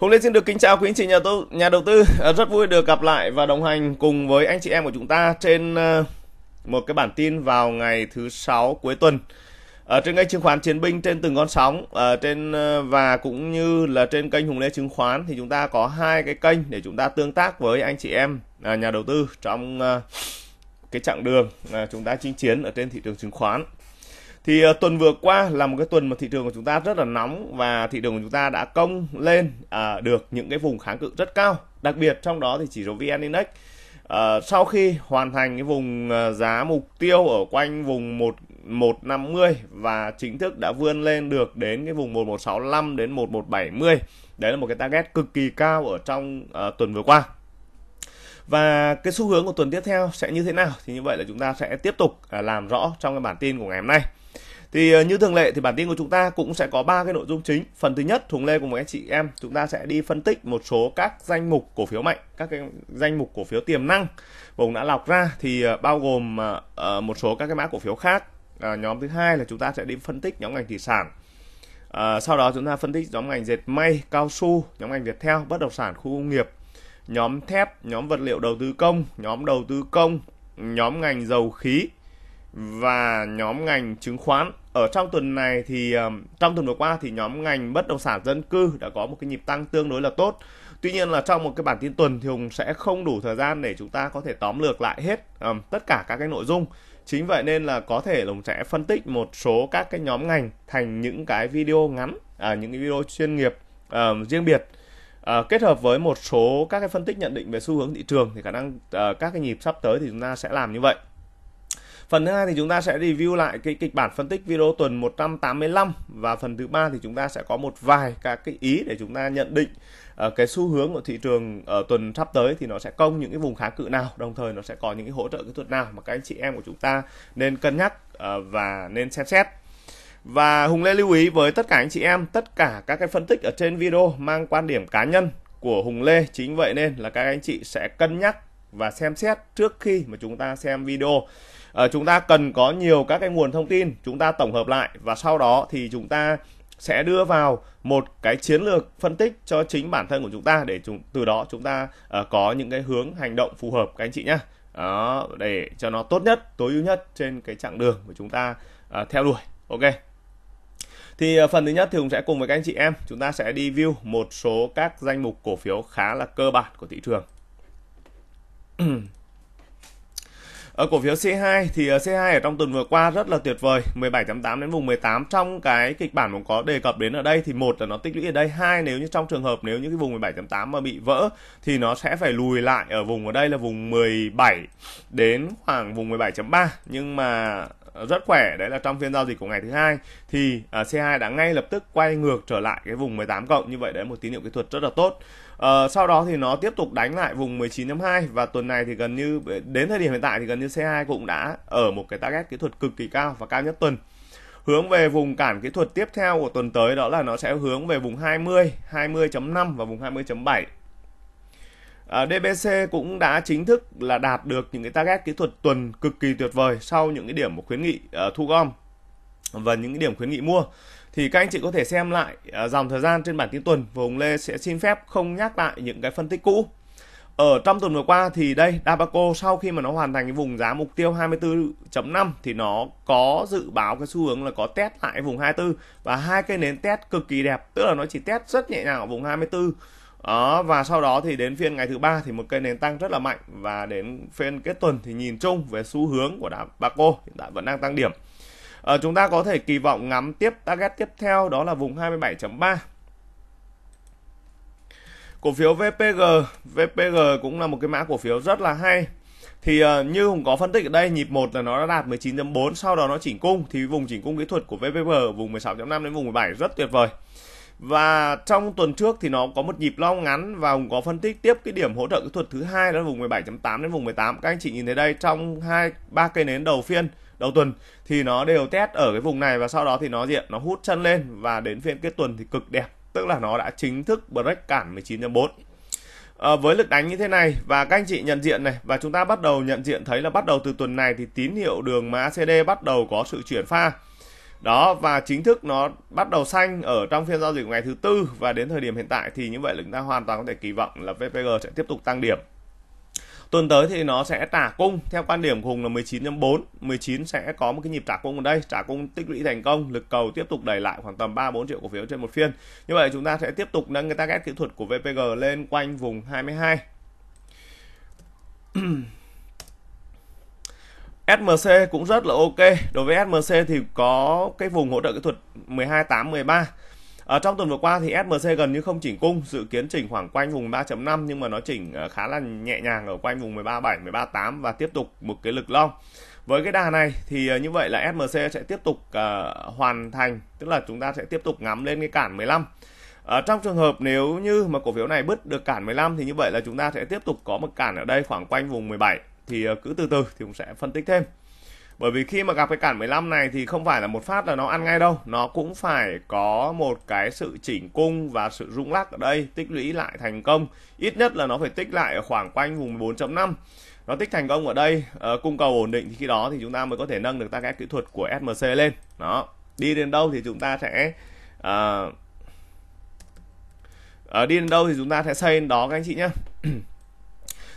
Hùng Lê xin được kính chào quý anh chị nhà tư, nhà đầu tư. À, rất vui được gặp lại và đồng hành cùng với anh chị em của chúng ta trên ờ, một cái bản tin vào ngày thứ sáu cuối tuần. Ở ờ, trên kênh chứng khoán chiến binh trên từng con sóng ở ờ, trên và cũng như là trên kênh Hùng Lê chứng khoán thì chúng ta có hai cái kênh để chúng ta tương tác với anh chị em à, nhà đầu tư trong cái chặng đường chúng ta chinh chiến ở trên thị trường chứng khoán thì uh, tuần vừa qua là một cái tuần mà thị trường của chúng ta rất là nóng và thị trường của chúng ta đã công lên uh, được những cái vùng kháng cự rất cao đặc biệt trong đó thì chỉ số vn index uh, sau khi hoàn thành cái vùng uh, giá mục tiêu ở quanh vùng một một năm mươi và chính thức đã vươn lên được đến cái vùng một một sáu năm đến một một bảy mươi đấy là một cái target cực kỳ cao ở trong uh, tuần vừa qua và cái xu hướng của tuần tiếp theo sẽ như thế nào thì như vậy là chúng ta sẽ tiếp tục làm rõ trong cái bản tin của ngày hôm nay thì ờ, như thường lệ thì bản tin của chúng ta cũng sẽ có ba cái nội dung chính. Phần thứ nhất, Thùng Lê cùng với các chị em, chúng ta sẽ đi phân tích một số các danh mục cổ phiếu mạnh, các cái danh mục cổ phiếu tiềm năng vùng đã lọc ra thì ờ, bao gồm ờ, một số các cái mã cổ phiếu khác. nhóm thứ hai là chúng ta sẽ đi phân tích nhóm ngành thủy sản. sau đó chúng ta phân tích nhóm ngành dệt may, cao su, nhóm ngành Viettel, bất động sản, khu công nghiệp, nhóm thép, nhóm vật liệu đầu tư công, nhóm đầu tư công, nhóm ngành dầu khí và nhóm ngành chứng khoán ở trong tuần này thì trong tuần vừa qua thì nhóm ngành bất động sản dân cư đã có một cái nhịp tăng tương đối là tốt. Tuy nhiên là trong một cái bản tin tuần thì Hùng sẽ không đủ thời gian để chúng ta có thể tóm lược lại hết um, tất cả các cái nội dung. Chính vậy nên là có thể Hùng sẽ phân tích một số các cái nhóm ngành thành những cái video ngắn, à, những cái video chuyên nghiệp um, riêng biệt. À, kết hợp với một số các cái phân tích nhận định về xu hướng thị trường thì khả năng à, các cái nhịp sắp tới thì chúng ta sẽ làm như vậy Phần thứ hai thì chúng ta sẽ review lại cái kịch bản phân tích video tuần 185 và phần thứ ba thì chúng ta sẽ có một vài các cái ý để chúng ta nhận định ờ, cái xu hướng của thị trường ở tuần sắp tới thì nó sẽ công những cái vùng kháng cự nào, đồng thời nó sẽ có những cái hỗ trợ kỹ thuật nào mà các anh chị em của chúng ta nên cân nhắc ờ, và nên xem xét. Và Hùng Lê lưu ý với tất cả anh chị em, tất cả các cái phân tích ở trên video mang quan điểm cá nhân của Hùng Lê, chính vậy nên là các anh chị sẽ cân nhắc và xem xét trước khi mà chúng ta xem video à, chúng ta cần có nhiều các cái nguồn thông tin chúng ta tổng hợp lại và sau đó thì chúng ta sẽ đưa vào một cái chiến lược phân tích cho chính bản thân của chúng ta để chúng từ đó chúng ta uh, có những cái hướng hành động phù hợp các anh chị nhé đó để cho nó tốt nhất tối ưu nhất trên cái chặng đường của chúng ta uh, theo đuổi ok thì uh, phần thứ nhất thì cũng sẽ cùng với các anh chị em chúng ta sẽ đi view một số các danh mục cổ phiếu khá là cơ bản của thị trường Ở cổ phiếu C2 thì ờ, C2 ở trong tuần vừa qua rất là tuyệt vời, 17.8 đến vùng 18 trong cái kịch bản mà có đề cập đến ở đây thì một là nó tích lũy ở đây, hai nếu như trong trường hợp nếu như cái vùng 17.8 mà bị vỡ thì nó sẽ phải lùi lại ở vùng ở đây là vùng 17 đến khoảng vùng 17.3 nhưng mà ờ, rất khỏe đấy là trong phiên giao dịch của ngày thứ hai thì ờ, C2 đã ngay lập tức quay ngược trở lại cái vùng 18 cộng như vậy đấy một tín hiệu kỹ thuật rất là tốt Ờ, sau đó thì nó tiếp tục đánh lại vùng 19.2 và tuần này thì gần như đến thời điểm hiện tại thì gần như C2 cũng đã ở một cái target kỹ thuật cực kỳ cao và cao nhất tuần. Hướng về vùng cản kỹ thuật tiếp theo của tuần tới đó là nó sẽ hướng về vùng 20, 20.5 và vùng 20.7. À, DBC cũng đã chính thức là đạt được những cái target kỹ thuật tuần cực kỳ tuyệt vời sau những cái điểm khuyến nghị uh, thu gom và những cái điểm khuyến nghị mua thì các anh chị có thể xem lại à, dòng thời gian trên bản tin tuần và Hùng Lê sẽ xin phép không nhắc lại những cái phân tích cũ. Ở trong tuần vừa qua thì đây Dabaco sau khi mà nó hoàn thành cái vùng giá mục tiêu 24.5 thì nó có dự báo cái xu hướng là có test lại vùng 24 và hai cây nến test cực kỳ đẹp, tức là nó chỉ test rất nhẹ nhàng ở vùng 24 đó, và sau đó thì đến phiên ngày thứ ba thì một cây nền tăng rất là mạnh và đến phiên kết tuần thì nhìn chung về xu hướng của đá Baco hiện tại vẫn đang tăng điểm à, chúng ta có thể kỳ vọng ngắm tiếp target tiếp theo đó là vùng 27.3 cổ phiếu VPG VPG cũng là một cái mã cổ phiếu rất là hay thì uh, như Hùng có phân tích ở đây nhịp 1 là nó đã đạt 19.4 sau đó nó chỉnh cung thì vùng chỉnh cung kỹ thuật của VPG vùng 16.5 đến vùng 17 rất tuyệt vời và trong tuần trước thì nó có một nhịp long ngắn và Hùng có phân tích tiếp cái điểm hỗ trợ kỹ thuật thứ hai là vùng 17.8 đến vùng 18 các anh chị nhìn thấy đây trong hai ba cây nến đầu phiên đầu tuần thì nó đều test ở cái vùng này và sau đó thì nó diện nó hút chân lên và đến phiên kết tuần thì cực đẹp tức là nó đã chính thức break cản 19.4 à, ờ, với lực đánh như thế này và các anh chị nhận diện này và chúng ta bắt đầu nhận diện thấy là bắt đầu từ tuần này thì tín hiệu đường MACD bắt đầu có sự chuyển pha đó và chính thức nó bắt đầu xanh ở trong phiên giao dịch ngày thứ tư và đến thời điểm hiện tại thì như vậy là chúng ta hoàn toàn có thể kỳ vọng là VPG sẽ tiếp tục tăng điểm tuần tới thì nó sẽ trả cung theo quan điểm của hùng là 19.4 19 sẽ có một cái nhịp trả cung ở đây trả cung tích lũy thành công lực cầu tiếp tục đẩy lại khoảng tầm 3 4 triệu cổ phiếu trên một phiên như vậy chúng ta sẽ tiếp tục nâng cái target kỹ thuật của VPG lên quanh vùng 22 SMC cũng rất là ok. Đối với SMC thì có cái vùng hỗ trợ kỹ thuật 12813 ở ờ, trong tuần vừa qua thì SMC gần như không chỉnh cung, dự kiến chỉnh khoảng quanh vùng 3.5 nhưng mà nó chỉnh ờ, khá là nhẹ nhàng ở quanh vùng 13.7, 13.8 và tiếp tục một cái lực long. Với cái đà này thì ờ, như vậy là SMC sẽ tiếp tục uh, hoàn thành, tức là chúng ta sẽ tiếp tục ngắm lên cái cản 15. Ở trong trường hợp nếu như mà cổ phiếu này bứt được cản 15 thì như vậy là chúng ta sẽ tiếp tục có một cản ở đây khoảng quanh vùng 17 thì cứ từ từ thì cũng sẽ phân tích thêm bởi vì khi mà gặp cái cản 15 này thì không phải là một phát là nó ăn ngay đâu nó cũng phải có một cái sự chỉnh cung và sự rung lắc ở đây tích lũy lại thành công ít nhất là nó phải tích lại ở khoảng quanh vùng 4.5 nó tích thành công ở đây ờ, cung cầu ổn định thì khi đó thì chúng ta mới có thể nâng được target kỹ thuật của SMC lên đó đi đến đâu thì chúng ta sẽ uh, uh, đi đến đâu thì chúng ta sẽ xây đó các anh chị nhé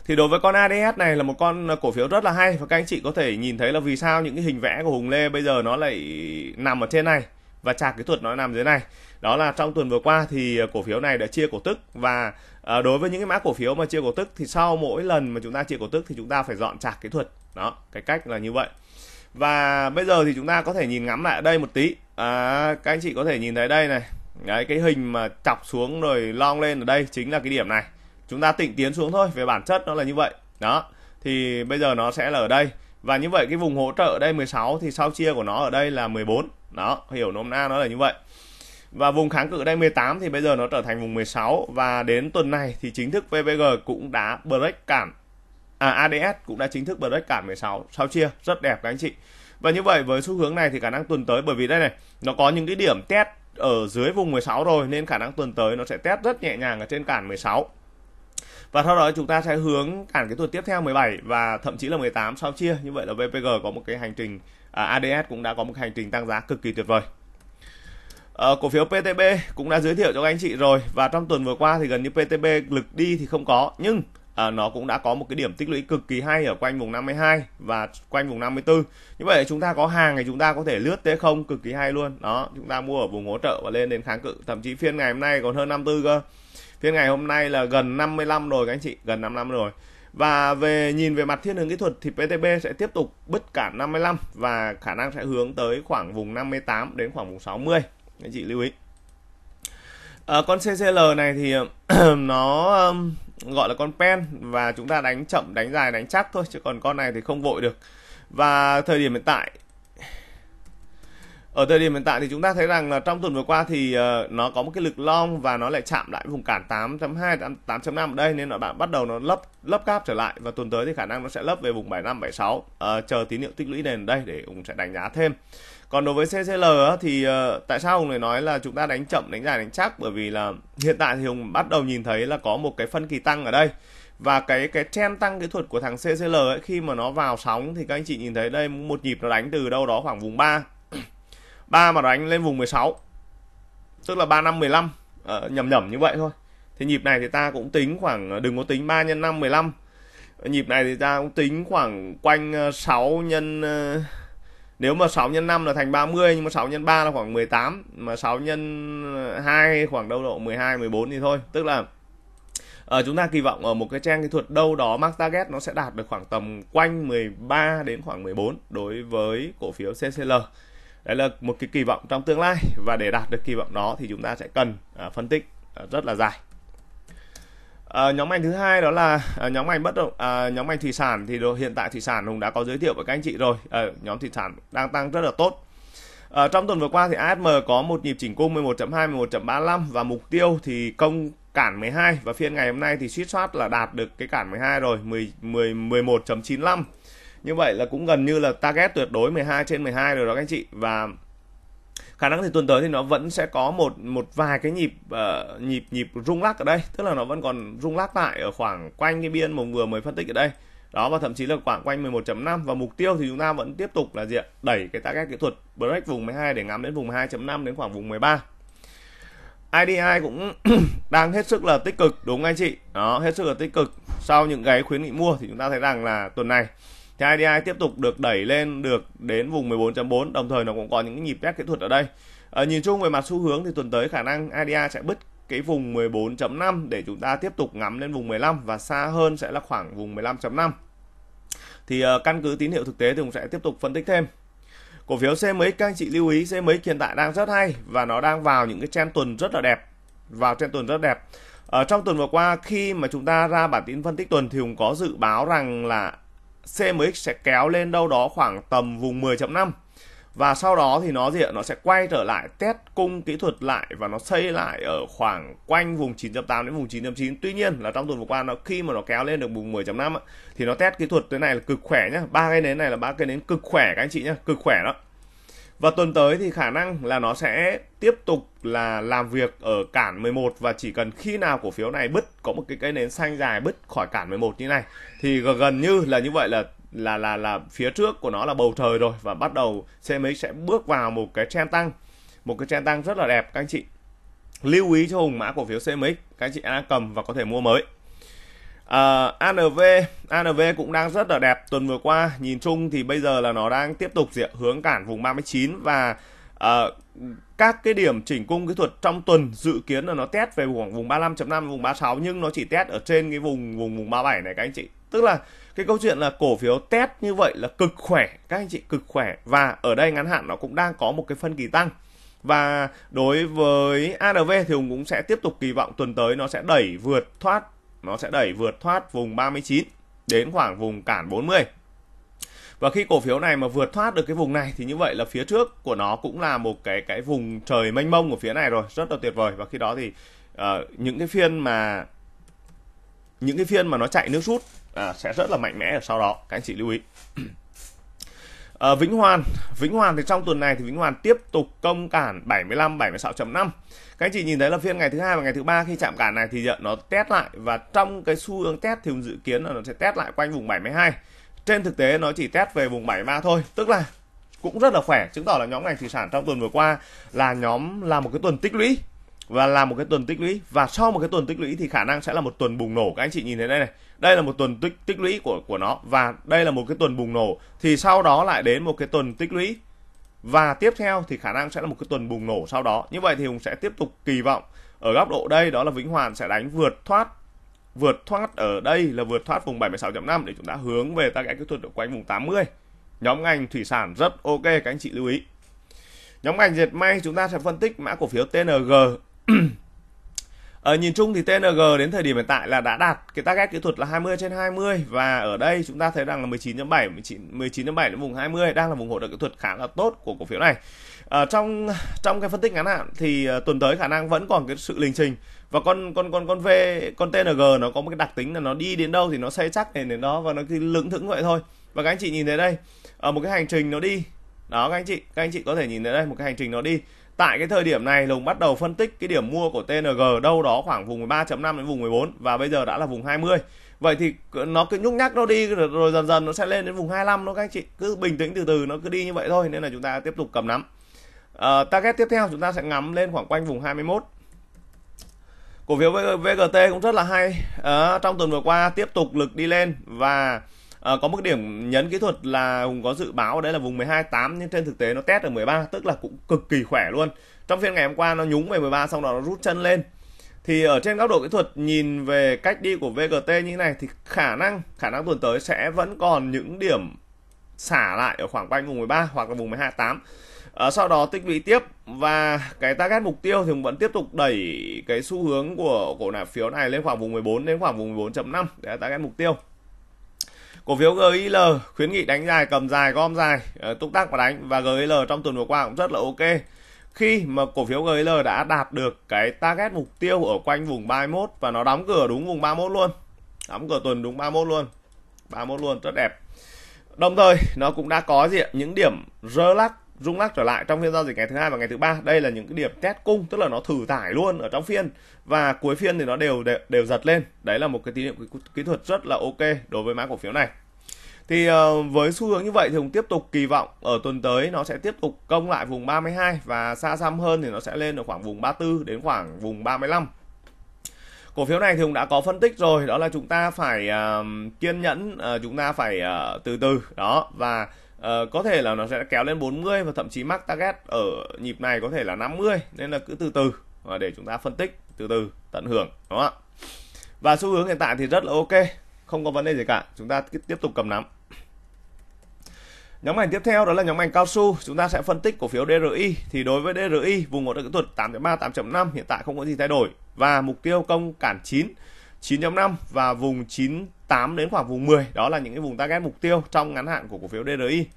thì đối với con ADS này là một con cổ phiếu rất là hay và các anh chị có thể nhìn thấy là vì sao những cái hình vẽ của Hùng Lê bây giờ nó lại nằm ở trên này và chạc kỹ thuật nó nằm dưới này đó là trong tuần vừa qua thì à, cổ phiếu này đã chia cổ tức và à, đối với những cái mã cổ phiếu mà chia cổ tức thì sau mỗi lần mà chúng ta chia cổ tức thì chúng ta phải dọn chạc kỹ thuật đó cái cách là như vậy và bây giờ thì chúng ta có thể nhìn ngắm lại đây một tí à, các anh chị có thể nhìn thấy đây này đấy cái hình mà chọc xuống rồi long lên ở đây chính là cái điểm này chúng ta tịnh tiến xuống thôi về bản chất nó là như vậy đó thì bây giờ nó sẽ là ở đây và như vậy cái vùng hỗ trợ ở đây 16 thì sau chia của nó ở đây là 14 đó hiểu nôm na nó là như vậy và vùng kháng cự đây 18 thì bây giờ nó trở thành vùng 16 và đến tuần này thì chính thức VPG cũng đã break cản à ADS cũng đã chính thức break cản 16 sau chia rất đẹp các anh chị và như vậy với xu hướng này thì khả năng tuần tới bởi vì đây này nó có những cái điểm test ở dưới vùng 16 rồi nên khả năng tuần tới nó sẽ test rất nhẹ nhàng ở trên cản 16 và sau đó chúng ta sẽ hướng cản cái tuần tiếp theo 17 và thậm chí là 18 sau chia như vậy là VPG có một cái hành trình à, ADS cũng đã có một hành trình tăng giá cực kỳ tuyệt vời à, cổ phiếu PTB cũng đã giới thiệu cho các anh chị rồi và trong tuần vừa qua thì gần như PTB lực đi thì không có nhưng à, nó cũng đã có một cái điểm tích lũy cực kỳ hay ở quanh vùng 52 và quanh vùng 54 như vậy chúng ta có hàng thì chúng ta có thể lướt T0 cực kỳ hay luôn đó chúng ta mua ở vùng hỗ trợ và lên đến kháng cự thậm chí phiên ngày hôm nay còn hơn 54 cơ phiên ngày hôm nay là gần 55 rồi các anh chị gần 55 rồi và về nhìn về mặt thiên hướng kỹ thuật thì PTB sẽ tiếp tục bứt cả 55 và khả năng sẽ hướng tới khoảng vùng 58 đến khoảng vùng 60 các anh chị lưu ý à, con CCL này thì nó gọi là con pen và chúng ta đánh chậm đánh dài đánh chắc thôi chứ còn con này thì không vội được và thời điểm hiện tại ở thời điểm hiện tại thì chúng ta thấy rằng là trong tuần vừa qua thì uh, nó có một cái lực long và nó lại chạm lại vùng cản 8.2 8.5 ở đây nên là bạn bắt đầu nó lấp lấp cáp trở lại và tuần tới thì khả năng nó sẽ lấp về vùng 75 76 uh, chờ tín hiệu tích lũy nền đây để Hùng sẽ đánh giá thêm còn đối với CCL thì uh, tại sao Hùng lại nói là chúng ta đánh chậm đánh dài đánh chắc bởi vì là hiện tại thì Hùng bắt đầu nhìn thấy là có một cái phân kỳ tăng ở đây và cái cái trend tăng kỹ thuật của thằng CCL ấy khi mà nó vào sóng thì các anh chị nhìn thấy đây một nhịp nó đánh từ đâu đó khoảng vùng 3 ba mà đánh lên vùng 16 tức là ba năm 15 à, ờ, nhầm nhầm như vậy thôi thì nhịp này thì ta cũng tính khoảng ờ, đừng có tính 3 nhân 5 15 ờ, nhịp này thì ta cũng tính khoảng quanh 6 nhân nếu mà 6 nhân 5 là thành 30 nhưng mà 6 nhân 3 là khoảng 18 mà 6 nhân 2 khoảng đâu độ 12 14 thì thôi tức là ở chúng ta kỳ vọng ở một cái trang kỹ thuật đâu đó mark target nó sẽ đạt được khoảng tầm quanh 13 đến khoảng 14 đối với cổ phiếu CCL đấy là một cái kỳ vọng trong tương lai và để đạt được kỳ vọng đó thì chúng ta sẽ cần à, phân tích à, rất là dài À, nhóm ngành thứ hai đó là à, nhóm ngành bất động à, nhóm ngành thủy sản thì hiện tại thủy sản hùng đã có giới thiệu với các anh chị rồi à, nhóm thủy sản đang tăng rất là tốt à, trong tuần vừa qua thì ASM có một nhịp chỉnh cung 11.2 11.35 và mục tiêu thì công cản 12 và phiên ngày hôm nay thì suýt soát là đạt được cái cản 12 rồi 10, 10 11.95 như vậy là cũng gần như là target tuyệt đối 12 trên 12 rồi đó các anh chị và khả năng thì tuần tới thì nó vẫn sẽ có một một vài cái nhịp uh, nhịp nhịp rung lắc ở đây tức là nó vẫn còn rung lắc lại ở khoảng quanh cái biên mà vừa mới phân tích ở đây đó và thậm chí là khoảng quanh 11.5 và mục tiêu thì chúng ta vẫn tiếp tục là gì ạ đẩy cái target kỹ thuật break vùng 12 để ngắm đến vùng 2.5 đến khoảng vùng 13 IDI cũng đang hết sức là tích cực đúng không anh chị đó hết sức là tích cực sau những cái khuyến nghị mua thì chúng ta thấy rằng là tuần này cái tiếp tục được đẩy lên được đến vùng 14.4 đồng thời nó cũng có những nhịp test kỹ thuật ở đây. À, nhìn chung về mặt xu hướng thì tuần tới khả năng IDI sẽ bứt cái vùng 14.5 để chúng ta tiếp tục ngắm lên vùng 15 và xa hơn sẽ là khoảng vùng 15.5. Thì uh, căn cứ tín hiệu thực tế thì cũng sẽ tiếp tục phân tích thêm. Cổ phiếu CMX các anh chị lưu ý CMX hiện tại đang rất hay và nó đang vào những cái trend tuần rất là đẹp. Vào trên tuần rất đẹp. Ở ờ, trong tuần vừa qua khi mà chúng ta ra bản tin phân tích tuần thì cũng có dự báo rằng là CMX sẽ kéo lên đâu đó khoảng tầm vùng 10.5 và sau đó thì nó gì ạ nó sẽ quay trở lại test cung kỹ thuật lại và nó xây lại ở khoảng quanh vùng 9.8 đến vùng 9.9 tuy nhiên là trong tuần vừa qua nó khi mà nó kéo lên được vùng 10.5 thì nó test kỹ thuật thế này là cực khỏe nhá ba cái nến này là ba cái nến cực khỏe các anh chị nhá cực khỏe đó và tuần tới thì khả năng là nó sẽ tiếp tục là làm việc ở cản 11 và chỉ cần khi nào cổ phiếu này bứt có một cái cây nến xanh dài bứt khỏi cản 11 như này thì gần như là như vậy là là là là phía trước của nó là bầu trời rồi và bắt đầu CMX sẽ bước vào một cái trend tăng một cái trend tăng rất là đẹp các anh chị lưu ý cho hùng mã cổ phiếu CMX các anh chị đã cầm và có thể mua mới Uh, ờ, ANV ANV cũng đang rất là đẹp tuần vừa qua nhìn chung thì bây giờ là nó đang tiếp tục diện hướng cản vùng 39 và uh, các cái điểm chỉnh cung kỹ thuật trong tuần dự kiến là nó test về khoảng vùng 35.5 vùng 36 nhưng nó chỉ test ở trên cái vùng vùng vùng 37 này các anh chị tức là cái câu chuyện là cổ phiếu test như vậy là cực khỏe các anh chị cực khỏe và ở đây ngắn hạn nó cũng đang có một cái phân kỳ tăng và đối với ANV thì cũng sẽ tiếp tục kỳ vọng tuần tới nó sẽ đẩy vượt thoát nó sẽ đẩy vượt thoát vùng 39 đến khoảng vùng cản 40. Và khi cổ phiếu này mà vượt thoát được cái vùng này thì như vậy là phía trước của nó cũng là một cái cái vùng trời mênh mông của phía này rồi, rất là tuyệt vời và khi đó thì uh, những cái phiên mà những cái phiên mà nó chạy nước rút uh, sẽ rất là mạnh mẽ ở sau đó, các anh chị lưu ý. À, Vĩnh Hoàn, Vĩnh Hoàn thì trong tuần này thì Vĩnh Hoàn tiếp tục công cản 75 76.5. Các anh chị nhìn thấy là phiên ngày thứ hai và ngày thứ ba khi chạm cản này thì nó test lại và trong cái xu hướng test thì dự kiến là nó sẽ test lại quanh vùng 72. Trên thực tế nó chỉ test về vùng 73 thôi, tức là cũng rất là khỏe, chứng tỏ là nhóm ngành thủy sản trong tuần vừa qua là nhóm là một cái tuần tích lũy và làm một cái tuần tích lũy và sau một cái tuần tích lũy thì khả năng sẽ là một tuần bùng nổ các anh chị nhìn thấy đây này đây là một tuần tích tích lũy của của nó và đây là một cái tuần bùng nổ thì sau đó lại đến một cái tuần tích lũy và tiếp theo thì khả năng sẽ là một cái tuần bùng nổ sau đó như vậy thì hùng sẽ tiếp tục kỳ vọng ở góc độ đây đó là vĩnh hoàn sẽ đánh vượt thoát vượt thoát ở đây là vượt thoát vùng 76.5 để chúng ta hướng về ta cái kỹ thuật ở quanh vùng 80 nhóm ngành thủy sản rất ok các anh chị lưu ý nhóm ngành diệt may chúng ta sẽ phân tích mã cổ phiếu TNG ở ờ, nhìn chung thì TNG đến thời điểm hiện tại là đã đạt cái target kỹ thuật là 20 trên 20 và ở đây chúng ta thấy rằng là 19.7 19.7 19 đến vùng 20 đang là vùng hỗ trợ kỹ thuật khá là tốt của cổ phiếu này. ở ờ, trong trong cái phân tích ngắn hạn thì ờ, tuần tới khả năng vẫn còn cái sự lình trình và con con con con V con TNG nó có một cái đặc tính là nó đi đến đâu thì nó xây chắc đến đến đó và nó cứ lững thững vậy thôi. Và các anh chị nhìn thấy đây, ở một cái hành trình nó đi. Đó các anh chị, các anh chị có thể nhìn thấy đây một cái hành trình nó đi Tại cái thời điểm này Lùng bắt đầu phân tích cái điểm mua của TNG đâu đó khoảng vùng 13.5 đến vùng 14 và bây giờ đã là vùng 20. Vậy thì nó cứ nhúc nhắc nó đi rồi, dần dần nó sẽ lên đến vùng 25 nó các anh chị. Cứ bình tĩnh từ từ nó cứ đi như vậy thôi nên là chúng ta tiếp tục cầm nắm. Uh, target tiếp theo chúng ta sẽ ngắm lên khoảng quanh vùng 21 cổ phiếu VGT cũng rất là hay à, trong tuần vừa qua tiếp tục lực đi lên và à, có một điểm nhấn kỹ thuật là Hùng có dự báo đấy là vùng 12.8 nhưng trên thực tế nó test ở 13 tức là cũng cực kỳ khỏe luôn trong phiên ngày hôm qua nó nhúng về 13 xong đó nó rút chân lên thì ở trên góc độ kỹ thuật nhìn về cách đi của VGT như thế này thì khả năng khả năng tuần tới sẽ vẫn còn những điểm xả lại ở khoảng quanh vùng 13 hoặc là vùng 128 à, ờ, sau đó tích lũy tiếp và cái target mục tiêu thì cũng vẫn tiếp tục đẩy cái xu hướng của cổ nạp phiếu này lên khoảng vùng 14 đến khoảng vùng 14.5 để target mục tiêu cổ phiếu GIL khuyến nghị đánh dài cầm dài gom dài ờ, túc tắc và đánh và GIL trong tuần vừa qua cũng rất là ok khi mà cổ phiếu GIL đã đạt được cái target mục tiêu ở quanh vùng 31 và nó đóng cửa đúng vùng 31 luôn đóng cửa tuần đúng 31 luôn 31 luôn rất đẹp đồng thời nó cũng đã có gì những điểm rơ lắc rung lắc trở lại trong phiên giao dịch ngày thứ hai và ngày thứ ba đây là những cái điểm test cung tức là nó thử tải luôn ở trong phiên và cuối phiên thì nó đều đều, đều giật lên đấy là một cái tín hiệu kỹ, thuật rất là ok đối với mã cổ phiếu này thì ờ, với xu hướng như vậy thì Hùng tiếp tục kỳ vọng ở tuần tới nó sẽ tiếp tục công lại vùng 32 và xa xăm hơn thì nó sẽ lên ở khoảng vùng 34 đến khoảng vùng 35 cổ phiếu này thì cũng đã có phân tích rồi đó là chúng ta phải uh, kiên nhẫn uh, chúng ta phải uh, từ từ đó và Ờ, có thể là nó sẽ kéo lên 40 và thậm chí mắc target ở nhịp này có thể là 50 nên là cứ từ từ và để chúng ta phân tích từ từ tận hưởng đó và xu hướng hiện tại thì rất là ok không có vấn đề gì cả chúng ta tiếp tục cầm nắm nhóm ngành tiếp theo đó là nhóm ngành cao su chúng ta sẽ phân tích cổ phiếu DRI thì đối với DRI vùng hỗ trợ kỹ thuật 8.3 8.5 hiện tại không có gì thay đổi và mục tiêu công cản 9 9.5 và vùng 9 8 đến khoảng vùng 10 đó là những cái vùng target mục tiêu trong ngắn hạn của cổ phiếu DRI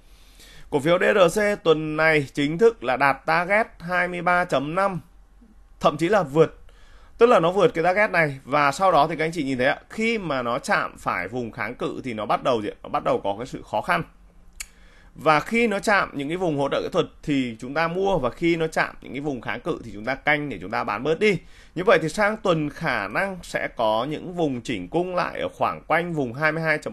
cổ phiếu DRC tuần này chính thức là đạt target 23.5 thậm chí là vượt tức là nó vượt cái target này và sau đó thì các anh chị nhìn thấy ạ khi mà nó chạm phải vùng kháng cự thì nó bắt đầu gì nó bắt đầu có cái sự khó khăn và khi nó chạm những cái vùng hỗ trợ kỹ thuật thì chúng ta mua và khi nó chạm những cái vùng kháng cự thì chúng ta canh để chúng ta bán bớt đi như vậy thì sang tuần khả năng sẽ có những vùng chỉnh cung lại ở khoảng quanh vùng 22.7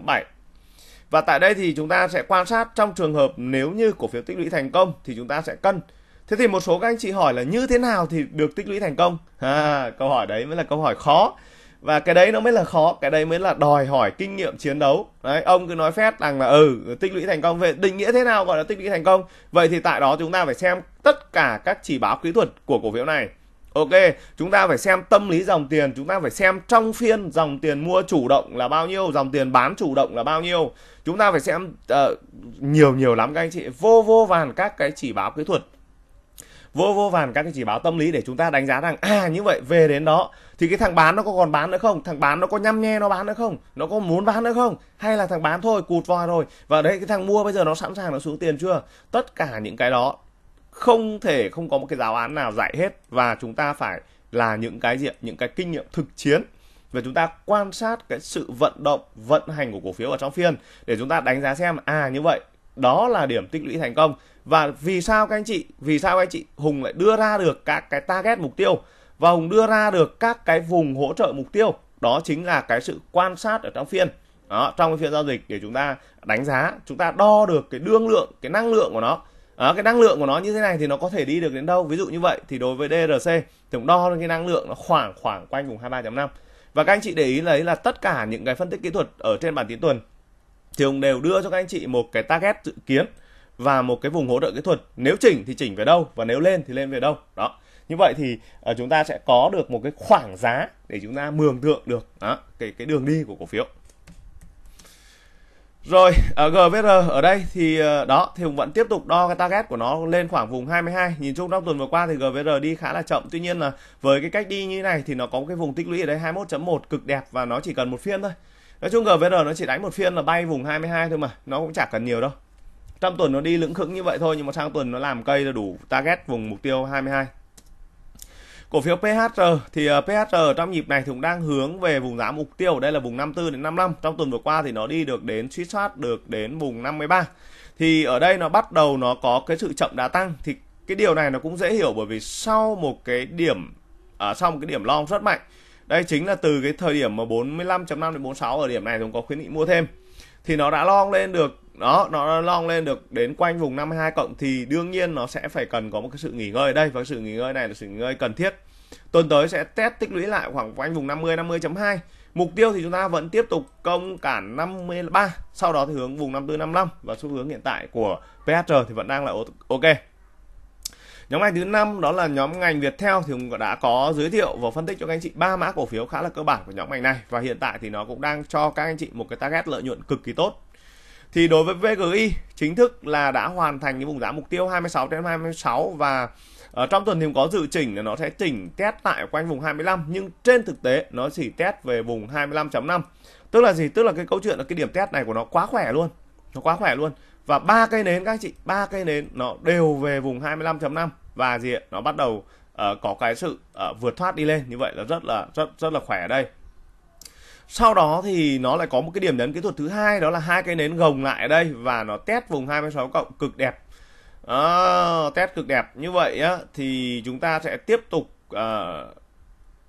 và tại đây thì chúng ta sẽ quan sát trong trường hợp nếu như cổ phiếu tích lũy thành công thì chúng ta sẽ cân thế thì một số các anh chị hỏi là như thế nào thì được tích lũy thành công à, câu hỏi đấy mới là câu hỏi khó và cái đấy nó mới là khó cái đấy mới là đòi hỏi kinh nghiệm chiến đấu đấy ông cứ nói phép rằng là ừ tích lũy thành công về định nghĩa thế nào gọi là tích lũy thành công vậy thì tại đó chúng ta phải xem tất cả các chỉ báo kỹ thuật của cổ phiếu này ok chúng ta phải xem tâm lý dòng tiền chúng ta phải xem trong phiên dòng tiền mua chủ động là bao nhiêu dòng tiền bán chủ động là bao nhiêu chúng ta phải xem uh, nhiều nhiều lắm các anh chị vô vô vàn các cái chỉ báo kỹ thuật vô vô vàn các cái chỉ báo tâm lý để chúng ta đánh giá rằng à như vậy về đến đó thì cái thằng bán nó có còn bán nữa không thằng bán nó có nhăm nhe nó bán nữa không nó có muốn bán nữa không hay là thằng bán thôi cụt vòi rồi và đấy cái thằng mua bây giờ nó sẵn sàng nó xuống tiền chưa tất cả những cái đó không thể không có một cái giáo án nào giải hết và chúng ta phải là những cái gì những cái kinh nghiệm thực chiến và chúng ta quan sát cái sự vận động vận hành của cổ phiếu ở trong phiên để chúng ta đánh giá xem à như vậy đó là điểm tích lũy thành công và vì sao các anh chị vì sao các anh chị hùng lại đưa ra được các cái target mục tiêu và Hùng đưa ra được các cái vùng hỗ trợ mục tiêu đó chính là cái sự quan sát ở trong phiên đó, trong cái phiên giao dịch để chúng ta đánh giá chúng ta đo được cái đương lượng cái năng lượng của nó đó, cái năng lượng của nó như thế này thì nó có thể đi được đến đâu ví dụ như vậy thì đối với DRC thì đo được cái năng lượng nó khoảng khoảng quanh vùng 23.5 và các anh chị để ý lấy là tất cả những cái phân tích kỹ thuật ở trên bản tin tuần thì ông đều đưa cho các anh chị một cái target dự kiến và một cái vùng hỗ trợ kỹ thuật nếu chỉnh thì chỉnh về đâu và nếu lên thì lên về đâu đó như vậy thì uh, chúng ta sẽ có được một cái khoảng giá để chúng ta mường tượng được đó, cái cái đường đi của cổ phiếu rồi ở ờ, GVR ở đây thì ờ, đó thì Hùng vẫn tiếp tục đo cái target của nó lên khoảng vùng 22 nhìn chung trong tuần vừa qua thì GVR đi khá là chậm tuy nhiên là với cái cách đi như này thì nó có cái vùng tích lũy ở đây 21.1 cực đẹp và nó chỉ cần một phiên thôi nói chung GVR nó chỉ đánh một phiên là bay vùng 22 thôi mà nó cũng chả cần nhiều đâu trong tuần nó đi lững khững như vậy thôi nhưng mà sang tuần nó làm cây là đủ target vùng mục tiêu 22 Cổ phiếu PHR thì ờ, PHR trong nhịp này thì cũng đang hướng về vùng giá mục tiêu đây là vùng 54 đến 55. Trong tuần vừa qua thì nó đi được đến suýt soát được đến vùng 53. Thì ở đây nó bắt đầu nó có cái sự chậm đá tăng thì cái điều này nó cũng dễ hiểu bởi vì sau một cái điểm à, sau một cái điểm long rất mạnh. Đây chính là từ cái thời điểm mà 45.5 đến 46 ở điểm này chúng có khuyến nghị mua thêm thì nó đã long lên được đó nó long lên được đến quanh vùng 52 cộng thì đương nhiên nó sẽ phải cần có một cái sự nghỉ ngơi đây và sự nghỉ ngơi này là sự nghỉ ngơi cần thiết tuần tới sẽ test tích lũy lại khoảng quanh vùng 50 50.2 mục tiêu thì chúng ta vẫn tiếp tục công cản 53 sau đó thì hướng vùng 54 55 và xu hướng hiện tại của PHR thì vẫn đang là ok nhóm ngành thứ năm đó là nhóm ngành Viettel thì cũng đã có giới thiệu và phân tích cho các anh chị ba mã cổ phiếu khá là cơ bản của nhóm ngành này và hiện tại thì nó cũng đang cho các anh chị một cái target lợi nhuận cực kỳ tốt thì đối với VGI chính thức là đã hoàn thành cái vùng giá mục tiêu 26 đến 26 và ở ờ, trong tuần thì có dự chỉnh là nó sẽ chỉnh test lại quanh vùng 25 nhưng trên thực tế nó chỉ test về vùng 25.5 tức là gì tức là cái câu chuyện là cái điểm test này của nó quá khỏe luôn nó quá khỏe luôn và ba cây nến các chị ba cây nến nó đều về vùng 25.5 và gì nó bắt đầu uh, có cái sự uh, vượt thoát đi lên như vậy là rất là rất rất là khỏe ở đây sau đó thì nó lại có một cái điểm nhấn kỹ thuật thứ hai đó là hai cái nến gồng lại ở đây và nó test vùng 26 cộng cực đẹp đó, test cực đẹp như vậy á, thì chúng ta sẽ tiếp tục uh,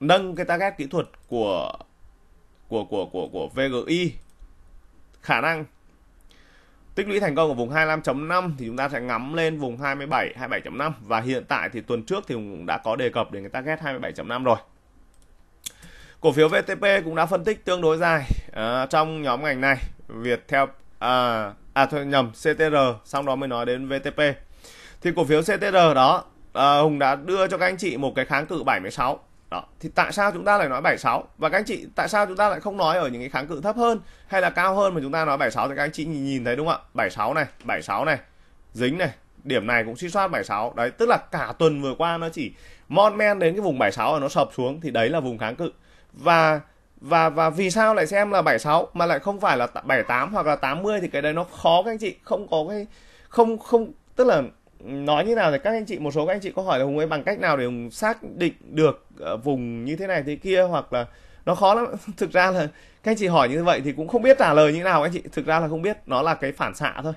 nâng cái target kỹ thuật của của của của của VGI khả năng tích lũy thành công ở vùng 25.5 thì chúng ta sẽ ngắm lên vùng 27 27.5 và hiện tại thì tuần trước thì cũng đã có đề cập đến cái target 27.5 rồi cổ phiếu VTP cũng đã phân tích tương đối dài à, trong nhóm ngành này Việt theo à à thôi nhầm CTR xong đó mới nói đến VTP thì cổ phiếu CTR đó à, Hùng đã đưa cho các anh chị một cái kháng cự 76 đó thì tại sao chúng ta lại nói 76 và các anh chị tại sao chúng ta lại không nói ở những cái kháng cự thấp hơn hay là cao hơn mà chúng ta nói 76 thì các anh chị nhìn, nhìn thấy đúng không ạ 76 này 76 này dính này điểm này cũng suy soát 76 đấy tức là cả tuần vừa qua nó chỉ mon men đến cái vùng 76 nó sập xuống thì đấy là vùng kháng cự và và và vì sao lại xem là 76 mà lại không phải là 78 hoặc là 80 thì cái đấy nó khó các anh chị không có cái không không tức là nói như nào thì các anh chị một số các anh chị có hỏi là hùng ấy bằng cách nào để hùng xác định được ờ, vùng như thế này thế kia hoặc là nó khó lắm thực ra là các anh chị hỏi như vậy thì cũng không biết trả lời như nào anh chị thực ra là không biết nó là cái phản xạ thôi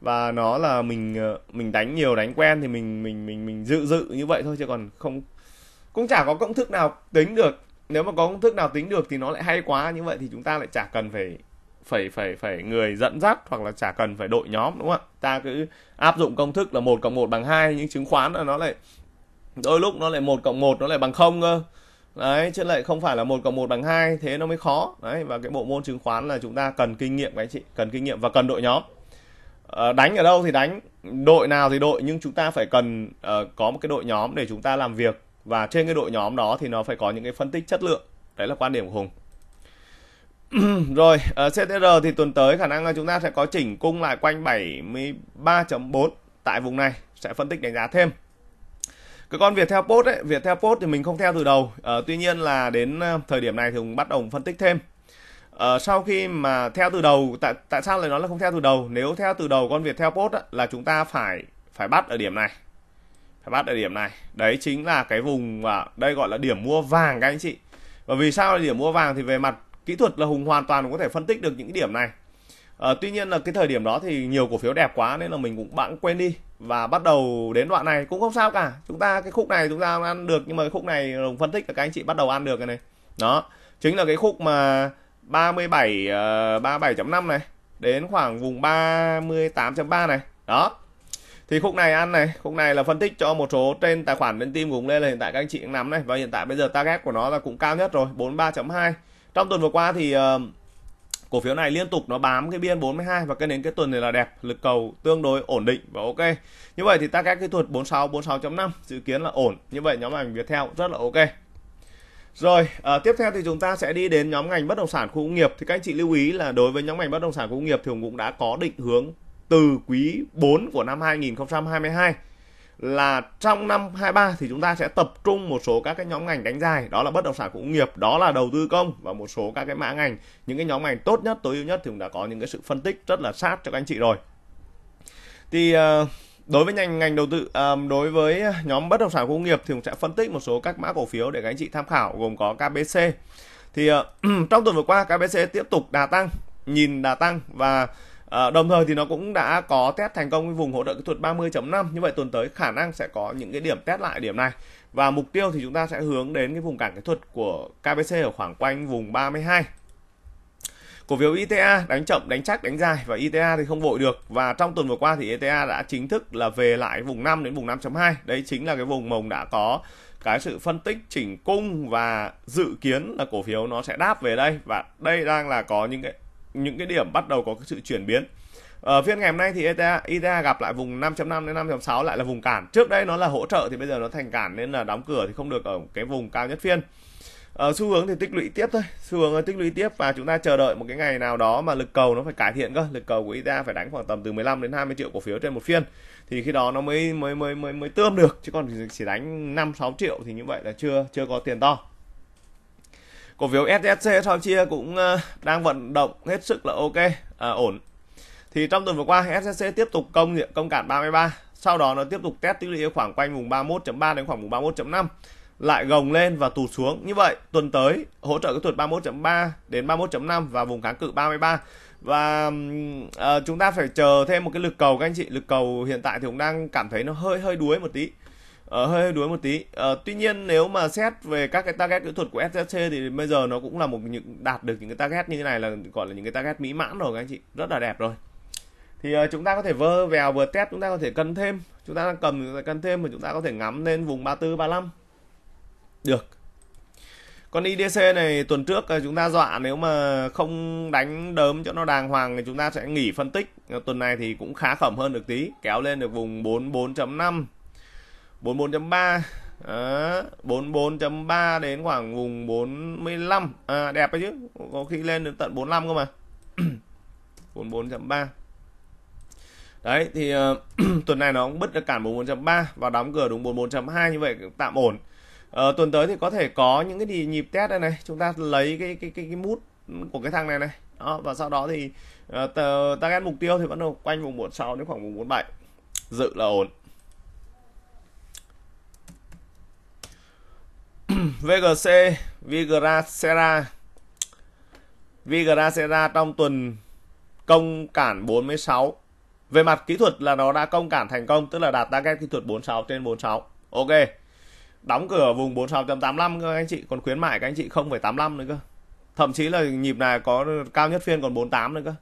và nó là mình ờ, mình đánh nhiều đánh quen thì mình mình mình mình dự dự như vậy thôi chứ còn không cũng chả có công thức nào tính được nếu mà có công thức nào tính được thì nó lại hay quá như vậy thì chúng ta lại chả cần phải phải phải phải người dẫn dắt hoặc là chả cần phải đội nhóm đúng không ạ ta cứ áp dụng công thức là một cộng một bằng hai nhưng chứng khoán là nó lại đôi lúc nó lại một cộng một nó lại bằng không cơ đấy chứ lại không phải là một cộng một bằng hai thế nó mới khó đấy và cái bộ môn chứng khoán là chúng ta cần kinh nghiệm các anh chị cần kinh nghiệm và cần đội nhóm à, đánh ở đâu thì đánh đội nào thì đội nhưng chúng ta phải cần uh, có một cái đội nhóm để chúng ta làm việc và trên cái đội nhóm đó thì nó phải có những cái phân tích chất lượng đấy là quan điểm của hùng rồi uh, ờ, CTR thì tuần tới khả năng là chúng ta sẽ có chỉnh cung lại quanh 73.4 tại vùng này sẽ phân tích đánh giá thêm cái con việt theo Post ấy, việt theo Post thì mình không theo từ đầu. À, tuy nhiên là đến ờ, thời điểm này thì Hùng bắt đầu phân tích thêm. À, sau khi mà theo từ đầu, tại tại sao lại nói là không theo từ đầu? Nếu theo từ đầu con theo Post ấy, là chúng ta phải phải bắt ở điểm này bắt ở điểm này đấy chính là cái vùng và đây gọi là điểm mua vàng các anh chị và vì sao là điểm mua vàng thì về mặt kỹ thuật là hùng hoàn toàn có thể phân tích được những điểm này à, tuy nhiên là cái thời điểm đó thì nhiều cổ phiếu đẹp quá nên là mình cũng bạn quên đi và bắt đầu đến đoạn này cũng không sao cả chúng ta cái khúc này chúng ta ăn được nhưng mà cái khúc này hùng phân tích là các anh chị bắt đầu ăn được cái này đó chính là cái khúc mà 37 uh, 37.5 này đến khoảng vùng 38.3 này đó thì khúc này ăn này khúc này là phân tích cho một số trên tài khoản bên team cùng lên là hiện tại các anh chị nắm này và hiện tại bây giờ target của nó là cũng cao nhất rồi 43.2 trong tuần vừa qua thì uh, cổ phiếu này liên tục nó bám cái biên 42 và cái đến cái tuần này là đẹp lực cầu tương đối ổn định và ok như vậy thì target kỹ thuật 46 46.5 dự kiến là ổn như vậy nhóm ngành Việt theo rất là ok rồi à, tiếp theo thì chúng ta sẽ đi đến nhóm ngành bất động sản khu công nghiệp thì các anh chị lưu ý là đối với nhóm ngành bất động sản khu công nghiệp thì cũng đã có định hướng từ quý 4 của năm 2022 là trong năm 23 thì chúng ta sẽ tập trung một số các cái nhóm ngành đánh dài đó là bất động sản công nghiệp đó là đầu tư công và một số các cái mã ngành những cái nhóm ngành tốt nhất tối ưu nhất thì cũng đã có những cái sự phân tích rất là sát cho các anh chị rồi thì ờ, đối với ngành ngành đầu tư ờ, đối với nhóm bất động sản công nghiệp thì cũng sẽ phân tích một số các mã cổ phiếu để các anh chị tham khảo gồm có KBC thì ờ, trong tuần vừa qua KBC tiếp tục đà tăng nhìn đà tăng và À, đồng thời thì nó cũng đã có test thành công cái vùng hỗ trợ kỹ thuật 30.5 như vậy tuần tới khả năng sẽ có những cái điểm test lại điểm này và mục tiêu thì chúng ta sẽ hướng đến cái vùng cản kỹ thuật của KBC ở khoảng quanh vùng 32 cổ phiếu ITA e đánh chậm đánh chắc đánh dài và ITA e thì không vội được và trong tuần vừa qua thì ITA e đã chính thức là về lại vùng 5 đến vùng 5.2 đấy chính là cái vùng mồng đã có cái sự phân tích chỉnh cung và dự kiến là cổ phiếu nó sẽ đáp về đây và đây đang là có những cái những cái điểm bắt đầu có cái sự chuyển biến ở ờ, phiên ngày hôm nay thì ETA, ETA gặp lại vùng 5.5 đến 5.6 lại là vùng cản trước đây nó là hỗ trợ thì bây giờ nó thành cản nên là đóng cửa thì không được ở cái vùng cao nhất phiên ở ờ, xu hướng thì tích lũy tiếp thôi xu hướng tích lũy tiếp và chúng ta chờ đợi một cái ngày nào đó mà lực cầu nó phải cải thiện cơ lực cầu của ITA phải đánh khoảng tầm từ 15 đến 20 triệu cổ phiếu trên một phiên thì khi đó nó mới mới mới mới mới tươm được chứ còn chỉ đánh 5 6 triệu thì như vậy là chưa chưa có tiền to cổ phiếu SSC sau chia cũng ờ, đang vận động hết sức là ok à, ổn thì trong tuần vừa qua SSC tiếp tục công công cản 33 sau đó nó tiếp tục test tỷ lệ khoảng quanh vùng 31.3 đến khoảng vùng 31.5 lại gồng lên và tụt xuống như vậy tuần tới hỗ trợ cái tuần 31.3 đến 31.5 và vùng kháng cự 33 và uh, chúng ta phải chờ thêm một cái lực cầu các anh chị lực cầu hiện tại thì cũng đang cảm thấy nó hơi hơi đuối một tí uh, hơi đuối một tí. Uh, tuy nhiên nếu mà xét về các cái target kỹ thuật của SZC thì bây giờ nó cũng là một những đạt được những cái target như thế này là gọi là những cái target mỹ mãn rồi các anh chị, rất là đẹp rồi. Thì uh, chúng ta có thể vơ vèo vừa test chúng ta có thể cân thêm, chúng ta đang cầm chúng ta cân thêm và chúng ta có thể ngắm lên vùng 34 35. Được. Con IDC này tuần trước chúng ta dọa nếu mà không đánh đớm cho nó đàng hoàng thì chúng ta sẽ nghỉ phân tích. Tuần này thì cũng khá khẩm hơn được tí, kéo lên được vùng 44.5 44 3 Đó, 44.3 đến khoảng vùng 45 à, đẹp đấy chứ có khi lên đến tận 45 cơ mà 44.3 đấy thì uh, tuần này nó cũng bứt được cản 44.3 và đóng cửa đúng 44.2 như vậy tạm ổn Ờ, tuần tới thì có thể có những cái gì nhịp test đây này, chúng ta lấy cái cái cái, cái mút của cái thằng này này đó, và sau đó thì uh, target mục tiêu thì vẫn quanh vùng 46 đến khoảng vùng 47 dự là ổn VGC Vigracera Vigracera trong tuần công cản 46 về mặt kỹ thuật là nó đã công cản thành công tức là đạt target kỹ thuật 46 trên 46 ok đóng cửa vùng 46.85 các anh chị còn khuyến mại các anh chị 0,85 nữa cơ thậm chí là nhịp này có cao nhất phiên còn 48 nữa cơ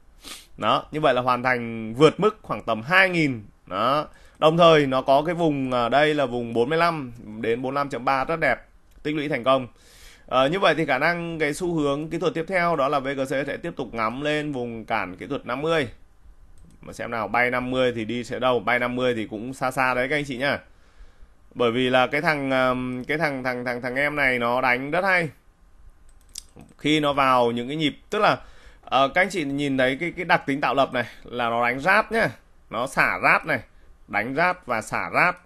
đó như vậy là hoàn thành vượt mức khoảng tầm 2.000 đó đồng thời nó có cái vùng ở đây là vùng 45 đến 45.3 rất đẹp tích lũy thành công À, như vậy thì khả năng cái xu hướng kỹ thuật tiếp theo đó là VGC sẽ tiếp tục ngắm lên vùng cản kỹ thuật 50 mà xem nào bay 50 thì đi sẽ đâu bay 50 thì cũng xa xa đấy các anh chị nhá bởi vì là cái thằng cái thằng thằng thằng thằng em này nó đánh rất hay khi nó vào những cái nhịp tức là uh, các anh chị nhìn thấy cái cái đặc tính tạo lập này là nó đánh ráp nhá nó xả ráp này đánh ráp và xả ráp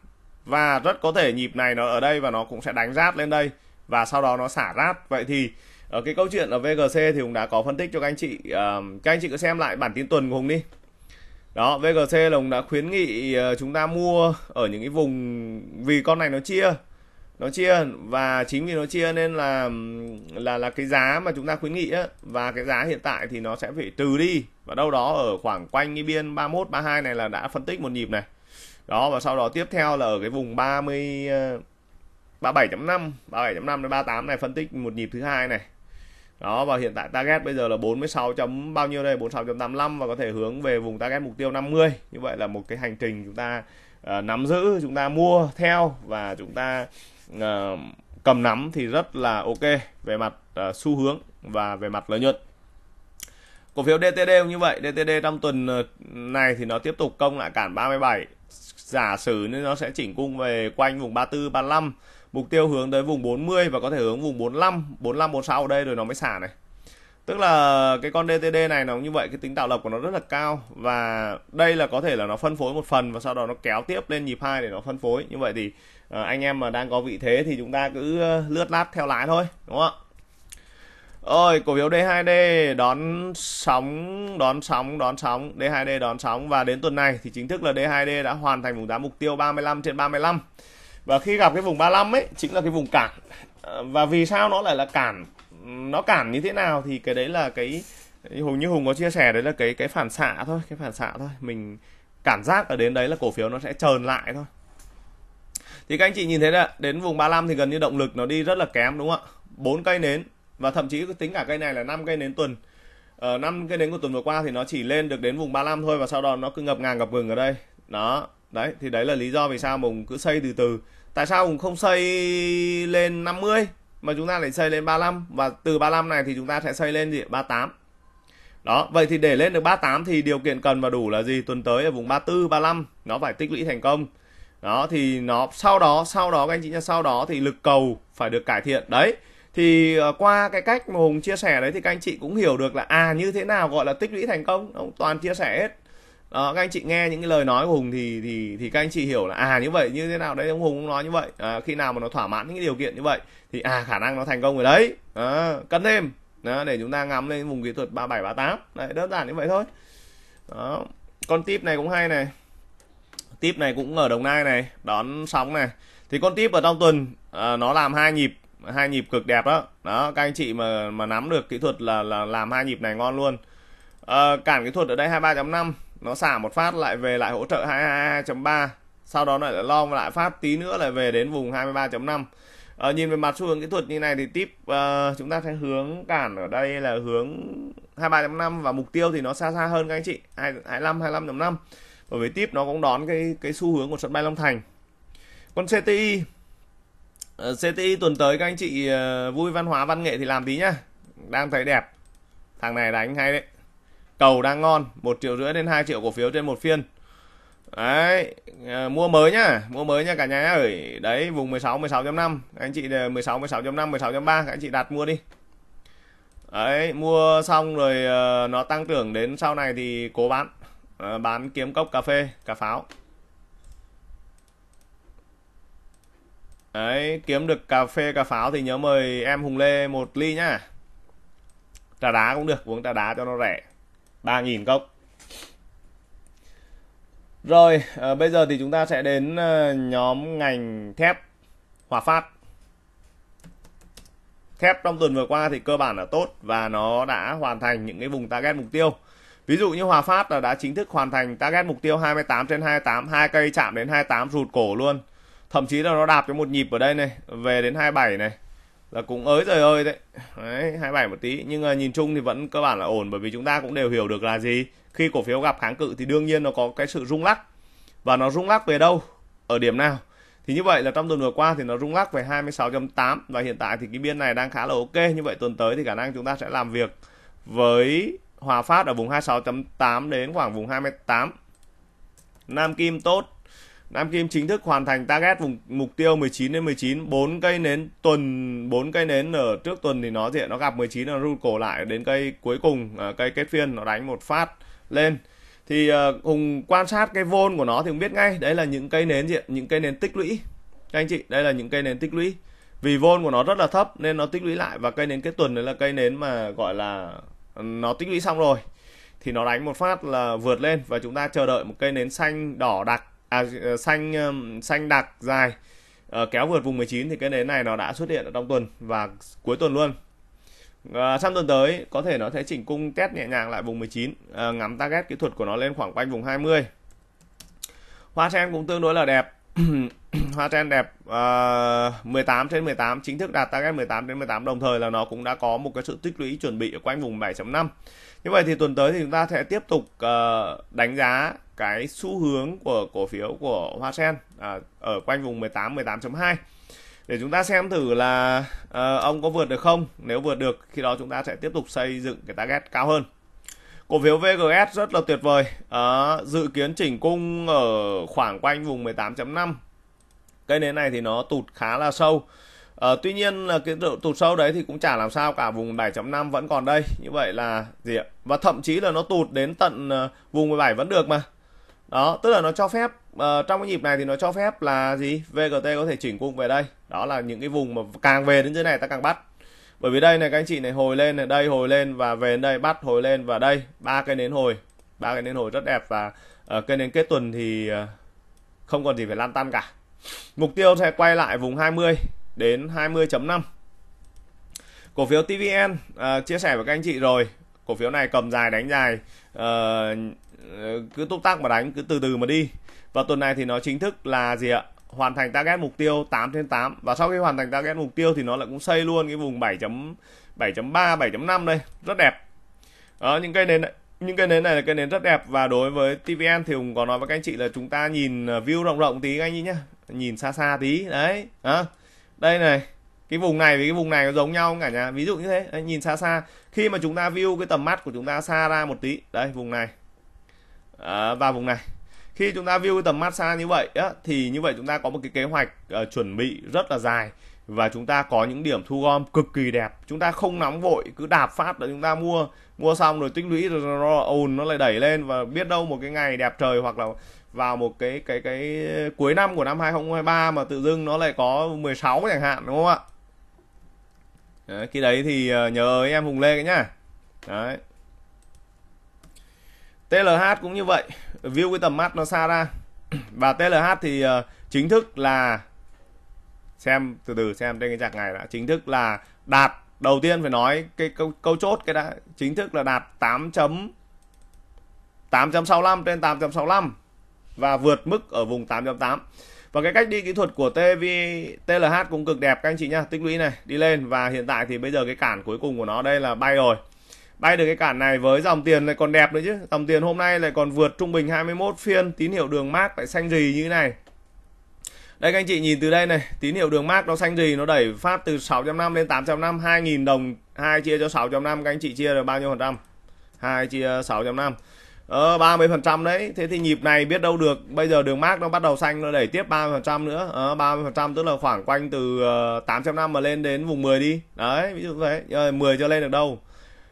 và rất có thể nhịp này nó ở đây và nó cũng sẽ đánh rát lên đây và sau đó nó xả rát vậy thì ở ờ, cái câu chuyện ở VGC thì Hùng đã có phân tích cho các anh chị ờ, các anh chị cứ xem lại bản tin tuần của Hùng đi đó VGC là Hùng đã khuyến nghị ờ, chúng ta mua ở những cái vùng vì con này nó chia nó chia và chính vì nó chia nên là là là cái giá mà chúng ta khuyến nghị á và cái giá hiện tại thì nó sẽ phải trừ đi và đâu đó ở khoảng quanh cái biên 31 32 này là đã phân tích một nhịp này đó và sau đó tiếp theo là ở cái vùng 30 37.5 37.5 đến 38 này phân tích một nhịp thứ hai này đó và hiện tại target bây giờ là 46. Chấm bao nhiêu đây 46.85 và có thể hướng về vùng target mục tiêu 50 như vậy là một cái hành trình chúng ta uh, nắm giữ chúng ta mua theo và chúng ta uh, cầm nắm thì rất là ok về mặt uh, xu hướng và về mặt lợi nhuận cổ phiếu DTD cũng như vậy DTD trong tuần này thì nó tiếp tục công lại cản 37 giả sử nên nó sẽ chỉnh cung về quanh vùng 34 35 mục tiêu hướng tới vùng 40 và có thể hướng vùng 45 45 46 ở đây rồi nó mới xả này tức là cái con DTD này nó như vậy cái tính tạo lập của nó rất là cao và đây là có thể là nó phân phối một phần và sau đó nó kéo tiếp lên nhịp hai để nó phân phối như vậy thì ờ, anh em mà đang có vị thế thì chúng ta cứ ờ, lướt lát theo lái thôi đúng không ạ ơi cổ phiếu D2D đón sóng đón sóng đón sóng D2D đón sóng và đến tuần này thì chính thức là D2D đã hoàn thành vùng giá mục tiêu 35 trên 35 và khi gặp cái vùng 35 ấy chính là cái vùng cản ờ, và vì sao nó lại là cản nó cản như thế nào thì cái đấy là cái hùng như hùng có chia sẻ đấy là cái cái phản xạ thôi cái phản xạ thôi mình cảm giác ở đến đấy là cổ phiếu nó sẽ trờn lại thôi thì các anh chị nhìn thấy là đến vùng 35 thì gần như động lực nó đi rất là kém đúng không ạ bốn cây nến và thậm chí tính cả cây này là 5 cây nến tuần ở ờ, 5 cây nến của tuần vừa qua thì nó chỉ lên được đến vùng 35 thôi và sau đó nó cứ ngập ngàng ngập ngừng ở đây đó đấy thì đấy là lý do vì sao mùng cứ xây từ từ tại sao mùng không xây lên 50 mà chúng ta lại xây lên 35 và từ 35 này thì chúng ta sẽ xây lên gì 38 đó vậy thì để lên được 38 thì điều kiện cần và đủ là gì tuần tới ở vùng 34 35 nó phải tích lũy thành công đó thì nó sau đó sau đó các anh chị nhá sau đó thì lực cầu phải được cải thiện đấy thì ờ, qua cái cách mà hùng chia sẻ đấy thì các anh chị cũng hiểu được là à như thế nào gọi là tích lũy thành công ông toàn chia sẻ hết đó, các anh chị nghe những cái lời nói của hùng thì thì thì các anh chị hiểu là à như vậy như thế nào đấy ông hùng cũng nói như vậy à, khi nào mà nó thỏa mãn những cái điều kiện như vậy thì à khả năng nó thành công rồi đấy à, cân thêm đó, để chúng ta ngắm lên vùng kỹ thuật 37 38 đấy đơn giản như vậy thôi đó con tip này cũng hay này tip này cũng ở đồng nai này đón sóng này thì con tip ở trong tuần à, nó làm hai nhịp hai nhịp cực đẹp đó đó các anh chị mà mà nắm được kỹ thuật là là làm hai nhịp này ngon luôn à, cản kỹ thuật ở đây 23.5 nó xả một phát lại về lại hỗ trợ 22.3 sau đó lại lo lại phát tí nữa lại về đến vùng 23.5 à, ờ, nhìn về mặt xu hướng kỹ thuật như này thì tip uh, chúng ta sẽ hướng cản ở đây là hướng 23.5 và mục tiêu thì nó xa xa hơn các anh chị 25 25.5 bởi vì tip nó cũng đón cái cái xu hướng của sân bay Long Thành con CTI Ờ, CTI tuần tới các anh chị ờ, vui văn hóa văn nghệ thì làm tí nhá đang thấy đẹp thằng này đánh hay đấy cầu đang ngon một triệu rưỡi đến 2 triệu cổ phiếu trên một phiên đấy ờ, mua mới nhá mua mới nhá cả nhà ơi đấy vùng 16 16.5 anh chị 16 16.5 16.3 các anh chị đặt mua đi đấy mua xong rồi nó tăng trưởng đến sau này thì cố bán bán kiếm cốc cà phê cà pháo đấy kiếm được cà phê cà pháo thì nhớ mời em hùng lê một ly nhá trà đá cũng được uống trà đá cho nó rẻ ba nghìn cốc rồi à, bây giờ thì chúng ta sẽ đến à, nhóm ngành thép hòa phát thép trong tuần vừa qua thì cơ bản là tốt và nó đã hoàn thành những cái vùng target mục tiêu Ví dụ như Hòa Phát là đã chính thức hoàn thành target mục tiêu 28 trên 28, hai cây chạm đến 28 rụt cổ luôn thậm chí là nó đạp cho một nhịp ở đây này về đến 27 này là cũng ới trời ơi đấy. đấy 27 một tí nhưng mà nhìn chung thì vẫn cơ bản là ổn bởi vì chúng ta cũng đều hiểu được là gì khi cổ phiếu gặp kháng cự thì đương nhiên nó có cái sự rung lắc và nó rung lắc về đâu ở điểm nào thì như vậy là trong tuần vừa qua thì nó rung lắc về 26.8 và hiện tại thì cái biên này đang khá là ok như vậy tuần tới thì khả năng chúng ta sẽ làm việc với Hòa Phát ở vùng 26.8 đến khoảng vùng 28 Nam Kim tốt Nam Kim chính thức hoàn thành target vùng mục tiêu 19 đến 19, 4 cây nến tuần 4 cây nến ở trước tuần thì nó diện nó gặp 19 nó rút cổ lại đến cây cuối cùng ờ, cây kết phiên nó đánh một phát lên. Thì cùng ờ, quan sát cái vôn của nó thì cũng biết ngay, đấy là những cây nến diện những cây nến tích lũy. Các anh chị, đây là những cây nến tích lũy. Vì vôn của nó rất là thấp nên nó tích lũy lại và cây nến kết tuần đấy là cây nến mà gọi là ừ, nó tích lũy xong rồi thì nó đánh một phát là vượt lên và chúng ta chờ đợi một cây nến xanh đỏ đặc à, ờ, xanh ờ, xanh đặc dài à, kéo vượt vùng 19 thì cái nến này nó đã xuất hiện ở trong tuần và cuối tuần luôn À, trong tuần tới có thể nó sẽ chỉnh cung test nhẹ nhàng lại vùng 19 à, ngắm target kỹ thuật của nó lên khoảng quanh vùng 20 hoa sen cũng tương đối là đẹp hoa sen đẹp uh, 18 trên 18 chính thức đạt target 18 đến 18 đồng thời là nó cũng đã có một cái sự tích lũy chuẩn bị ở quanh vùng 7.5 như vậy thì tuần tới thì chúng ta sẽ tiếp tục uh, đánh giá cái xu hướng của cổ phiếu của Hoa Sen uh, ở quanh vùng 18 18.2 để chúng ta xem thử là uh, ông có vượt được không nếu vượt được khi đó chúng ta sẽ tiếp tục xây dựng cái target cao hơn cổ phiếu VGS rất là tuyệt vời uh, dự kiến chỉnh cung ở khoảng quanh vùng 18.5 cây nến này thì nó tụt khá là sâu À, tuy nhiên là cái độ tụt sâu đấy thì cũng chả làm sao cả vùng 7.5 vẫn còn đây như vậy là gì ạ và thậm chí là nó tụt đến tận ờ, vùng 17 vẫn được mà đó tức là nó cho phép uh, trong cái nhịp này thì nó cho phép là gì VGT có thể chỉnh cung về đây đó là những cái vùng mà càng về đến dưới này ta càng bắt bởi vì đây này các anh chị này hồi lên này đây hồi lên và về đến đây bắt hồi lên và đây ba cây nến hồi ba cây nến hồi rất đẹp và uh, cây nến kết tuần thì uh, không còn gì phải lan tăn cả mục tiêu sẽ quay lại vùng 20 đến 20.5 cổ phiếu TVN uh, à, chia sẻ với các anh chị rồi cổ phiếu này cầm dài đánh dài uh, cứ túc tắc mà đánh cứ từ từ mà đi và tuần này thì nó chính thức là gì ạ hoàn thành target mục tiêu 8 trên 8 và sau khi hoàn thành target mục tiêu thì nó lại cũng xây luôn cái vùng 7 7.3 7.5 đây rất đẹp đó, ờ, những cây nến những cây nến này là cây nến rất đẹp và đối với TVN thì Hùng có nói với các anh chị là chúng ta nhìn view rộng rộng tí các anh nhé nhìn xa xa tí đấy đó đây này cái vùng này với cái vùng này nó giống nhau không cả nhà ví dụ như thế đấy, nhìn xa xa khi mà chúng ta view cái tầm mắt của chúng ta xa ra một tí đây vùng này à, và vùng này khi chúng ta view cái tầm mắt xa như vậy á, thì như vậy chúng ta có một cái kế hoạch uh, chuẩn bị rất là dài và chúng ta có những điểm thu gom cực kỳ đẹp chúng ta không nóng vội cứ đạp phát để chúng ta mua mua xong rồi tích lũy rồi nó ồn nó lại đẩy lên và biết đâu một cái ngày đẹp trời hoặc là vào một cái cái cái cuối năm của năm 2023 mà tự dưng nó lại có 16 chẳng hạn đúng không ạ đấy, khi đấy thì ờ, nhớ em Hùng Lê cái nhá đấy TLH cũng như vậy view cái tầm mắt nó xa ra và TLH thì ờ, chính thức là xem từ từ xem trên cái chạc ngày đã chính thức là đạt đầu tiên phải nói cái câu, câu chốt cái đã chính thức là đạt 8 chấm 8.65 trên 8.65 và vượt mức ở vùng 8.8 và cái cách đi kỹ thuật của TV TLH cũng cực đẹp các anh chị nhá tích lũy này đi lên và hiện tại thì bây giờ cái cản cuối cùng của nó đây là bay rồi bay được cái cản này với dòng tiền lại còn đẹp nữa chứ dòng tiền hôm nay lại còn vượt trung bình 21 phiên tín hiệu đường mát lại xanh gì như thế này đây các anh chị nhìn từ đây này tín hiệu đường mát nó xanh gì nó đẩy phát từ 6.5 lên 8.5 2.000 đồng 2 chia cho 6.5 các anh chị chia được bao nhiêu phần trăm 2 chia 6.5 Ờ 30% đấy, thế thì nhịp này biết đâu được, bây giờ đường mát nó bắt đầu xanh nó đẩy tiếp 30% nữa. Ờ 30% tức là khoảng quanh từ 800 ờ, năm mà lên đến vùng 10 đi. Đấy, ví dụ vậy, rồi 10 cho lên được đâu.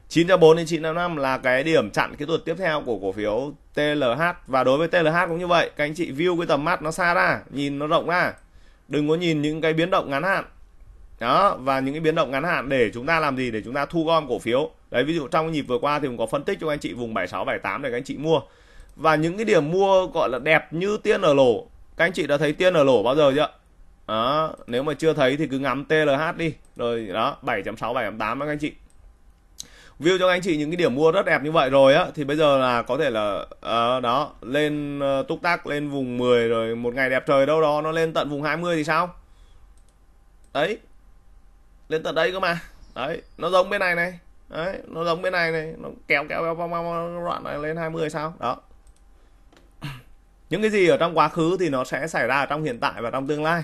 9 cho 4 đến 955 là cái điểm chặn kỹ thuật tiếp theo của cổ phiếu TLH và đối với TLH cũng như vậy, các anh chị view cái tầm mắt nó xa ra, nhìn nó rộng ra. Đừng có nhìn những cái biến động ngắn hạn. Đó, và những cái biến động ngắn hạn để chúng ta làm gì? Để chúng ta thu gom cổ phiếu đấy ví dụ trong cái nhịp vừa qua thì mình có phân tích cho anh chị vùng 76 78 để các anh chị mua và những cái điểm mua gọi là đẹp như tiên ở lỗ các anh chị đã thấy tiên ở lỗ bao giờ chưa đó, nếu mà chưa thấy thì cứ ngắm TLH đi rồi đó 7.6 7.8 các anh chị view cho các anh chị những cái điểm mua rất đẹp như vậy rồi á thì bây giờ là có thể là uh, đó lên ờ, túc tác lên vùng 10 rồi một ngày đẹp trời đâu đó nó lên tận vùng 20 thì sao đấy lên tận đây cơ mà đấy nó giống bên này này đấy nó giống bên này này nó kéo kéo kéo đoạn này lên 20 sao đó những cái gì ở trong quá khứ thì nó sẽ xảy ra ở trong hiện tại và trong tương lai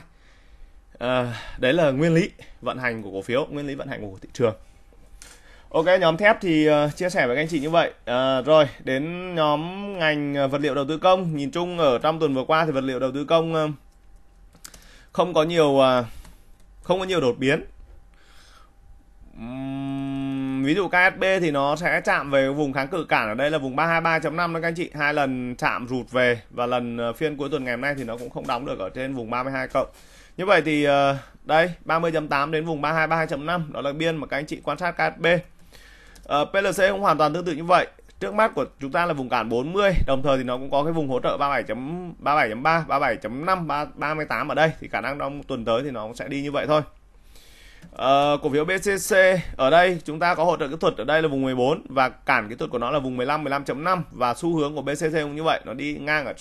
à, đấy là nguyên lý vận hành của cổ phiếu nguyên lý vận hành của thị trường ok nhóm thép thì uh, chia sẻ với các anh chị như vậy à, rồi đến nhóm ngành vật liệu đầu tư công nhìn chung ở trong tuần vừa qua thì vật liệu đầu tư công uh, không có nhiều uh, không có nhiều đột biến uhm ví dụ KSB thì nó sẽ chạm về vùng kháng cự cản ở đây là vùng 323.5 đó các anh chị hai lần chạm rụt về và lần ờ, phiên cuối tuần ngày hôm nay thì nó cũng không đóng được ở trên vùng 32 cộng như vậy thì ờ, đây 30.8 đến vùng 323.5 đó là biên mà các anh chị quan sát KSB ờ, PLC cũng hoàn toàn tương tự như vậy trước mắt của chúng ta là vùng cản 40 đồng thời thì nó cũng có cái vùng hỗ trợ 37.37.3 37.5 38 ở đây thì khả năng trong tuần tới thì nó cũng sẽ đi như vậy thôi Ờ, cổ phiếu BCC ở đây chúng ta có hỗ trợ kỹ thuật ở đây là vùng 14 và cản kỹ thuật của nó là vùng 15 15.5 và xu hướng của BCC cũng như vậy nó đi ngang ở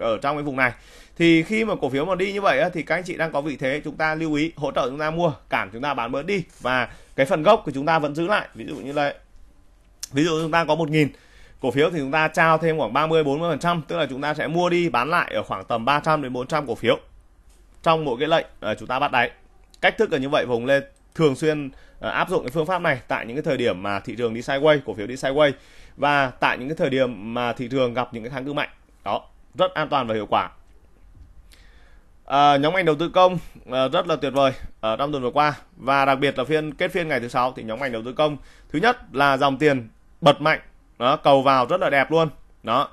ở trong cái vùng này thì khi mà cổ phiếu mà đi như vậy thì các anh chị đang có vị thế chúng ta lưu ý hỗ trợ chúng ta mua cản chúng ta bán bớt đi và cái phần gốc của chúng ta vẫn giữ lại ví dụ như đây ví dụ chúng ta có 1.000 cổ phiếu thì chúng ta trao thêm khoảng 30 40 phần trăm tức là chúng ta sẽ mua đi bán lại ở khoảng tầm 300 đến 400 cổ phiếu trong mỗi cái lệnh ờ, chúng ta bắt đáy cách thức là như vậy và hùng lê thường xuyên ờ, áp dụng cái phương pháp này tại những cái thời điểm mà thị trường đi sideways cổ phiếu đi sideways và tại những cái thời điểm mà thị trường gặp những cái tháng tư mạnh đó rất an toàn và hiệu quả à, nhóm ngành đầu tư công à, rất là tuyệt vời ở trong tuần vừa qua và đặc biệt là phiên kết phiên ngày thứ sáu thì nhóm ngành đầu tư công thứ nhất là dòng tiền bật mạnh đó cầu vào rất là đẹp luôn đó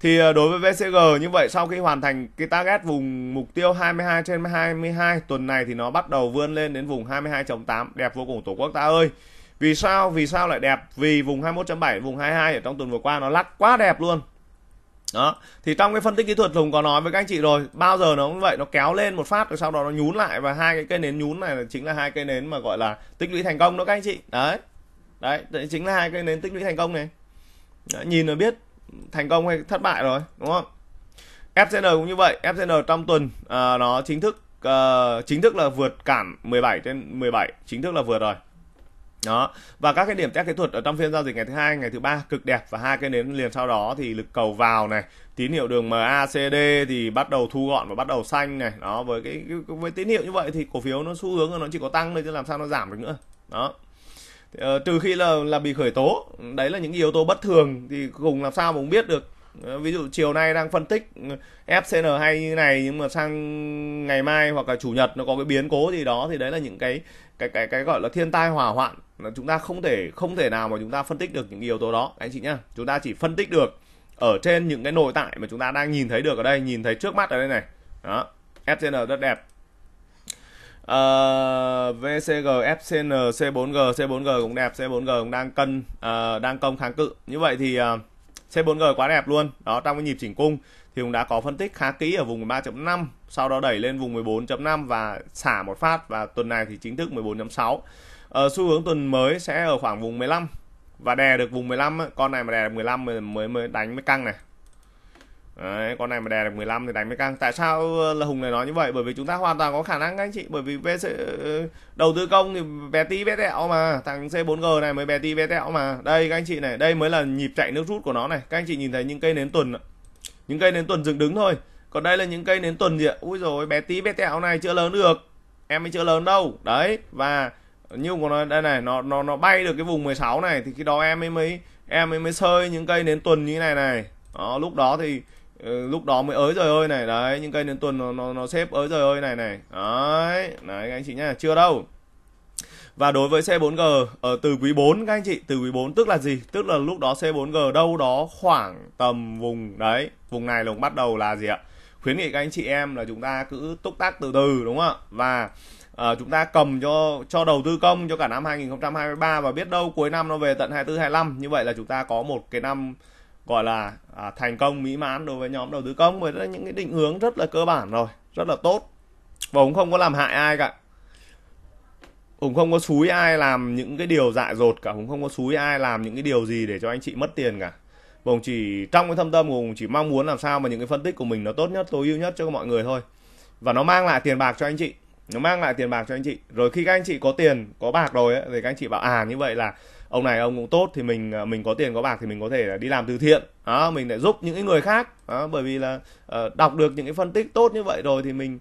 thì ờ, đối với VCG như vậy sau khi hoàn thành cái target vùng mục tiêu 22 trên 22 tuần này thì nó bắt đầu vươn lên đến vùng 22.8 đẹp vô cùng tổ quốc ta ơi vì sao vì sao lại đẹp vì vùng 21.7 vùng 22 ở trong tuần vừa qua nó lắc quá đẹp luôn đó thì trong cái phân tích kỹ thuật Hùng có nói với các anh chị rồi bao giờ nó cũng vậy nó kéo lên một phát rồi sau đó nó nhún lại và hai cái cây nến nhún này là chính là hai cây nến mà gọi là tích lũy thành công đó các anh chị đấy đấy chính là hai cây nến tích lũy thành công này đấy, nhìn là biết thành công hay thất bại rồi đúng không FCN cũng như vậy FCN trong tuần à, nó chính thức à, chính thức là vượt cản 17 trên 17 chính thức là vượt rồi đó và các cái điểm test kỹ thuật ở trong phiên giao dịch ngày thứ hai ngày thứ ba cực đẹp và hai cái nến liền sau đó thì lực cầu vào này tín hiệu đường MACD thì bắt đầu thu gọn và bắt đầu xanh này đó với cái với tín hiệu như vậy thì cổ phiếu nó xu hướng nó chỉ có tăng thôi chứ làm sao nó giảm được nữa đó Ờ, trừ khi là là bị khởi tố đấy là những yếu tố bất thường thì cùng làm sao mà cũng biết được ờ, ví dụ chiều nay đang phân tích ừ, FCN hay như này nhưng mà sang ngày mai hoặc là chủ nhật nó có cái biến cố gì đó thì đấy là những cái cái cái cái gọi là thiên tai hỏa hoạn là chúng ta không thể không thể nào mà chúng ta phân tích được những yếu tố đó anh chị nhá chúng ta chỉ phân tích được ở trên những cái nội tại mà chúng ta đang nhìn thấy được ở đây nhìn thấy trước mắt ở đây này đó FCN rất đẹp Uh, ờ, VCG, FCN, C4G, C4G cũng đẹp, C4G cũng đang cân, uh, đang công kháng cự. Như vậy thì uh, ờ, C4G quá đẹp luôn. Đó trong cái nhịp chỉnh cung thì cũng đã có phân tích khá kỹ ở vùng 13.5, sau đó đẩy lên vùng 14.5 và xả một phát và tuần này thì chính thức 14.6. Uh, xu hướng tuần mới sẽ ở khoảng vùng 15 và đè được vùng 15 con này mà đè được 15 mới mới đánh mới căng này Đấy, con này mà đè được 15 thì đánh mới căng. Tại sao ờ, là Hùng này nói như vậy? Bởi vì chúng ta hoàn toàn có khả năng anh chị. Bởi vì VC, ờ, đầu tư công thì bé tí bé tẹo mà. Thằng C4G này mới bé tí bé tẹo mà. Đây các anh chị này, đây mới là nhịp chạy nước rút của nó này. Các anh chị nhìn thấy những cây nến tuần. Những cây nến tuần dựng đứng thôi. Còn đây là những cây nến tuần gì ạ? Úi rồi bé tí bé tẹo này chưa lớn được. Em mới chưa lớn đâu. Đấy, và như của nó đây này, nó nó nó bay được cái vùng 16 này thì khi đó em mới mới em mới mới sơi những cây nến tuần như này này. Đó, lúc đó thì Ờ, lúc đó mới ới rồi ơi này đấy những cây liên tuần nó nó nó xếp ới rồi ơi này này đấy đấy các anh chị nhá chưa đâu và đối với xe 4G ở từ quý 4 các anh chị, từ quý 4 tức là gì? Tức là lúc đó xe 4G đâu đó khoảng tầm vùng đấy, vùng này là bắt đầu là gì ạ? Khuyến nghị các anh chị em là chúng ta cứ túc tác từ từ đúng không ạ? Và uh, chúng ta cầm cho cho đầu tư công cho cả năm 2023 và biết đâu cuối năm nó về tận 24 25 như vậy là chúng ta có một cái năm gọi là à, thành công mỹ mãn đối với nhóm đầu tư công với những cái định hướng rất là cơ bản rồi rất là tốt và cũng không có làm hại ai cả Hùng không có xúi ai làm những cái điều dại dột cả Hùng không có xúi ai làm những cái điều gì để cho anh chị mất tiền cả và chỉ trong cái thâm tâm của Hùng chỉ mong muốn làm sao mà những cái phân tích của mình nó tốt nhất tối ưu nhất cho mọi người thôi và nó mang lại tiền bạc cho anh chị nó mang lại tiền bạc cho anh chị rồi khi các anh chị có tiền có bạc rồi ấy, thì các anh chị bảo à như vậy là ông này ông cũng tốt thì mình ờ, mình có tiền có bạc thì mình có thể đi làm từ thiện đó, mình lại giúp những cái người khác đó, bởi vì là ờ, đọc được những cái phân tích tốt như vậy rồi thì mình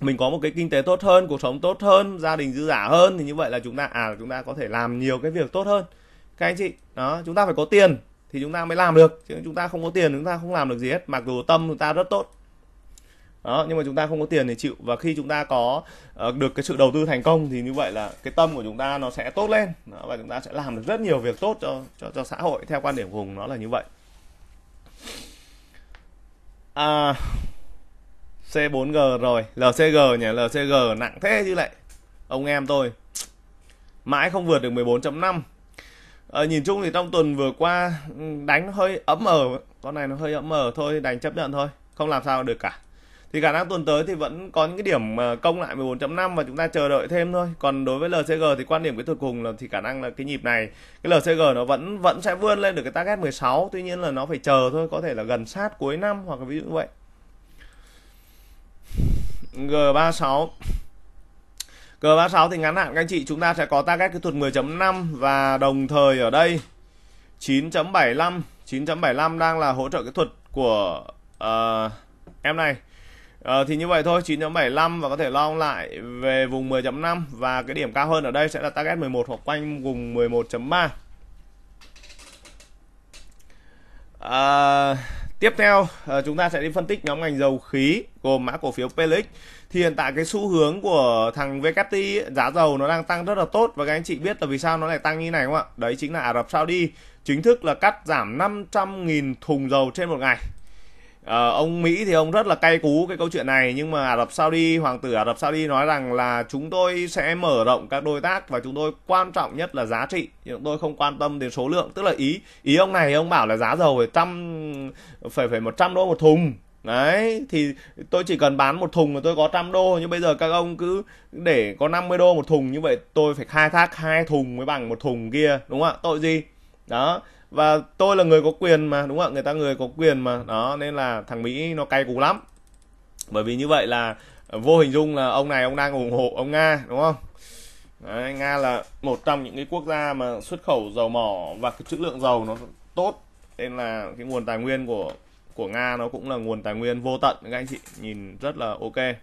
mình có một cái kinh tế tốt hơn cuộc sống tốt hơn gia đình dư giả hơn thì như vậy là chúng ta à chúng ta có thể làm nhiều cái việc tốt hơn các anh chị đó chúng ta phải có tiền thì chúng ta mới làm được chứ chúng ta không có tiền chúng ta không làm được gì hết mặc dù tâm chúng ta rất tốt đó nhưng mà chúng ta không có tiền thì chịu và khi chúng ta có uh, được cái sự đầu tư thành công thì như vậy là cái tâm của chúng ta nó sẽ tốt lên đó, và chúng ta sẽ làm được rất nhiều việc tốt cho cho cho xã hội theo quan điểm của hùng nó là như vậy à, C4G rồi LCG nhỉ LCG nặng thế chứ lại ông em tôi mãi không vượt được 14.5 à, ờ, nhìn chung thì trong tuần vừa qua ừ, đánh hơi ấm ở ờ, con này nó hơi ấm ở thôi đánh chấp nhận thôi không làm sao được cả thì khả năng tuần tới thì vẫn có những cái điểm ờ, công lại 14.5 và chúng ta chờ đợi thêm thôi còn đối với LCG thì quan điểm kỹ thuật cùng là thì khả năng là cái nhịp này cái LCG nó vẫn vẫn sẽ vươn lên được cái target 16 tuy nhiên là nó phải chờ thôi có thể là gần sát cuối năm hoặc là ví dụ như vậy G36 G36 thì ngắn hạn các anh chị chúng ta sẽ có target kỹ thuật 10.5 và đồng thời ở đây 9.75 9.75 đang là hỗ trợ kỹ thuật của uh, em này Ờ, thì như vậy thôi 9.75 và có thể long lại về vùng 10.5 và cái điểm cao hơn ở đây sẽ là target 11 hoặc quanh vùng 11.3 à, ờ, Tiếp theo ờ, chúng ta sẽ đi phân tích nhóm ngành dầu khí gồm mã cổ phiếu PELIX thì hiện tại cái xu hướng của thằng WTI giá dầu nó đang tăng rất là tốt và các anh chị biết là vì sao nó lại tăng như này không ạ đấy chính là Ả Rập Saudi chính thức là cắt giảm 500.000 thùng dầu trên một ngày Ờ, ông Mỹ thì ông rất là cay cú cái câu chuyện này nhưng mà Ả Rập Saudi hoàng tử Ả Rập Saudi nói rằng là chúng tôi sẽ mở rộng các đối tác và chúng tôi quan trọng nhất là giá trị chúng tôi không quan tâm đến số lượng tức là ý ý ông này ông bảo là giá dầu phải trăm phải phải một trăm đô một thùng đấy thì tôi chỉ cần bán một thùng là tôi có trăm đô nhưng bây giờ các ông cứ để có 50 đô một thùng như vậy tôi phải khai thác hai thùng mới bằng một thùng kia đúng không ạ tội gì đó và tôi là người có quyền mà đúng không ạ người ta người có quyền mà đó nên là thằng mỹ nó cay cú lắm bởi vì như vậy là vô hình dung là ông này ông đang ủng hộ ông nga đúng không Đấy, nga là một trong những cái quốc gia mà xuất khẩu dầu mỏ và cái chất lượng dầu nó tốt nên là cái nguồn tài nguyên của của nga nó cũng là nguồn tài nguyên vô tận các anh chị nhìn rất là ok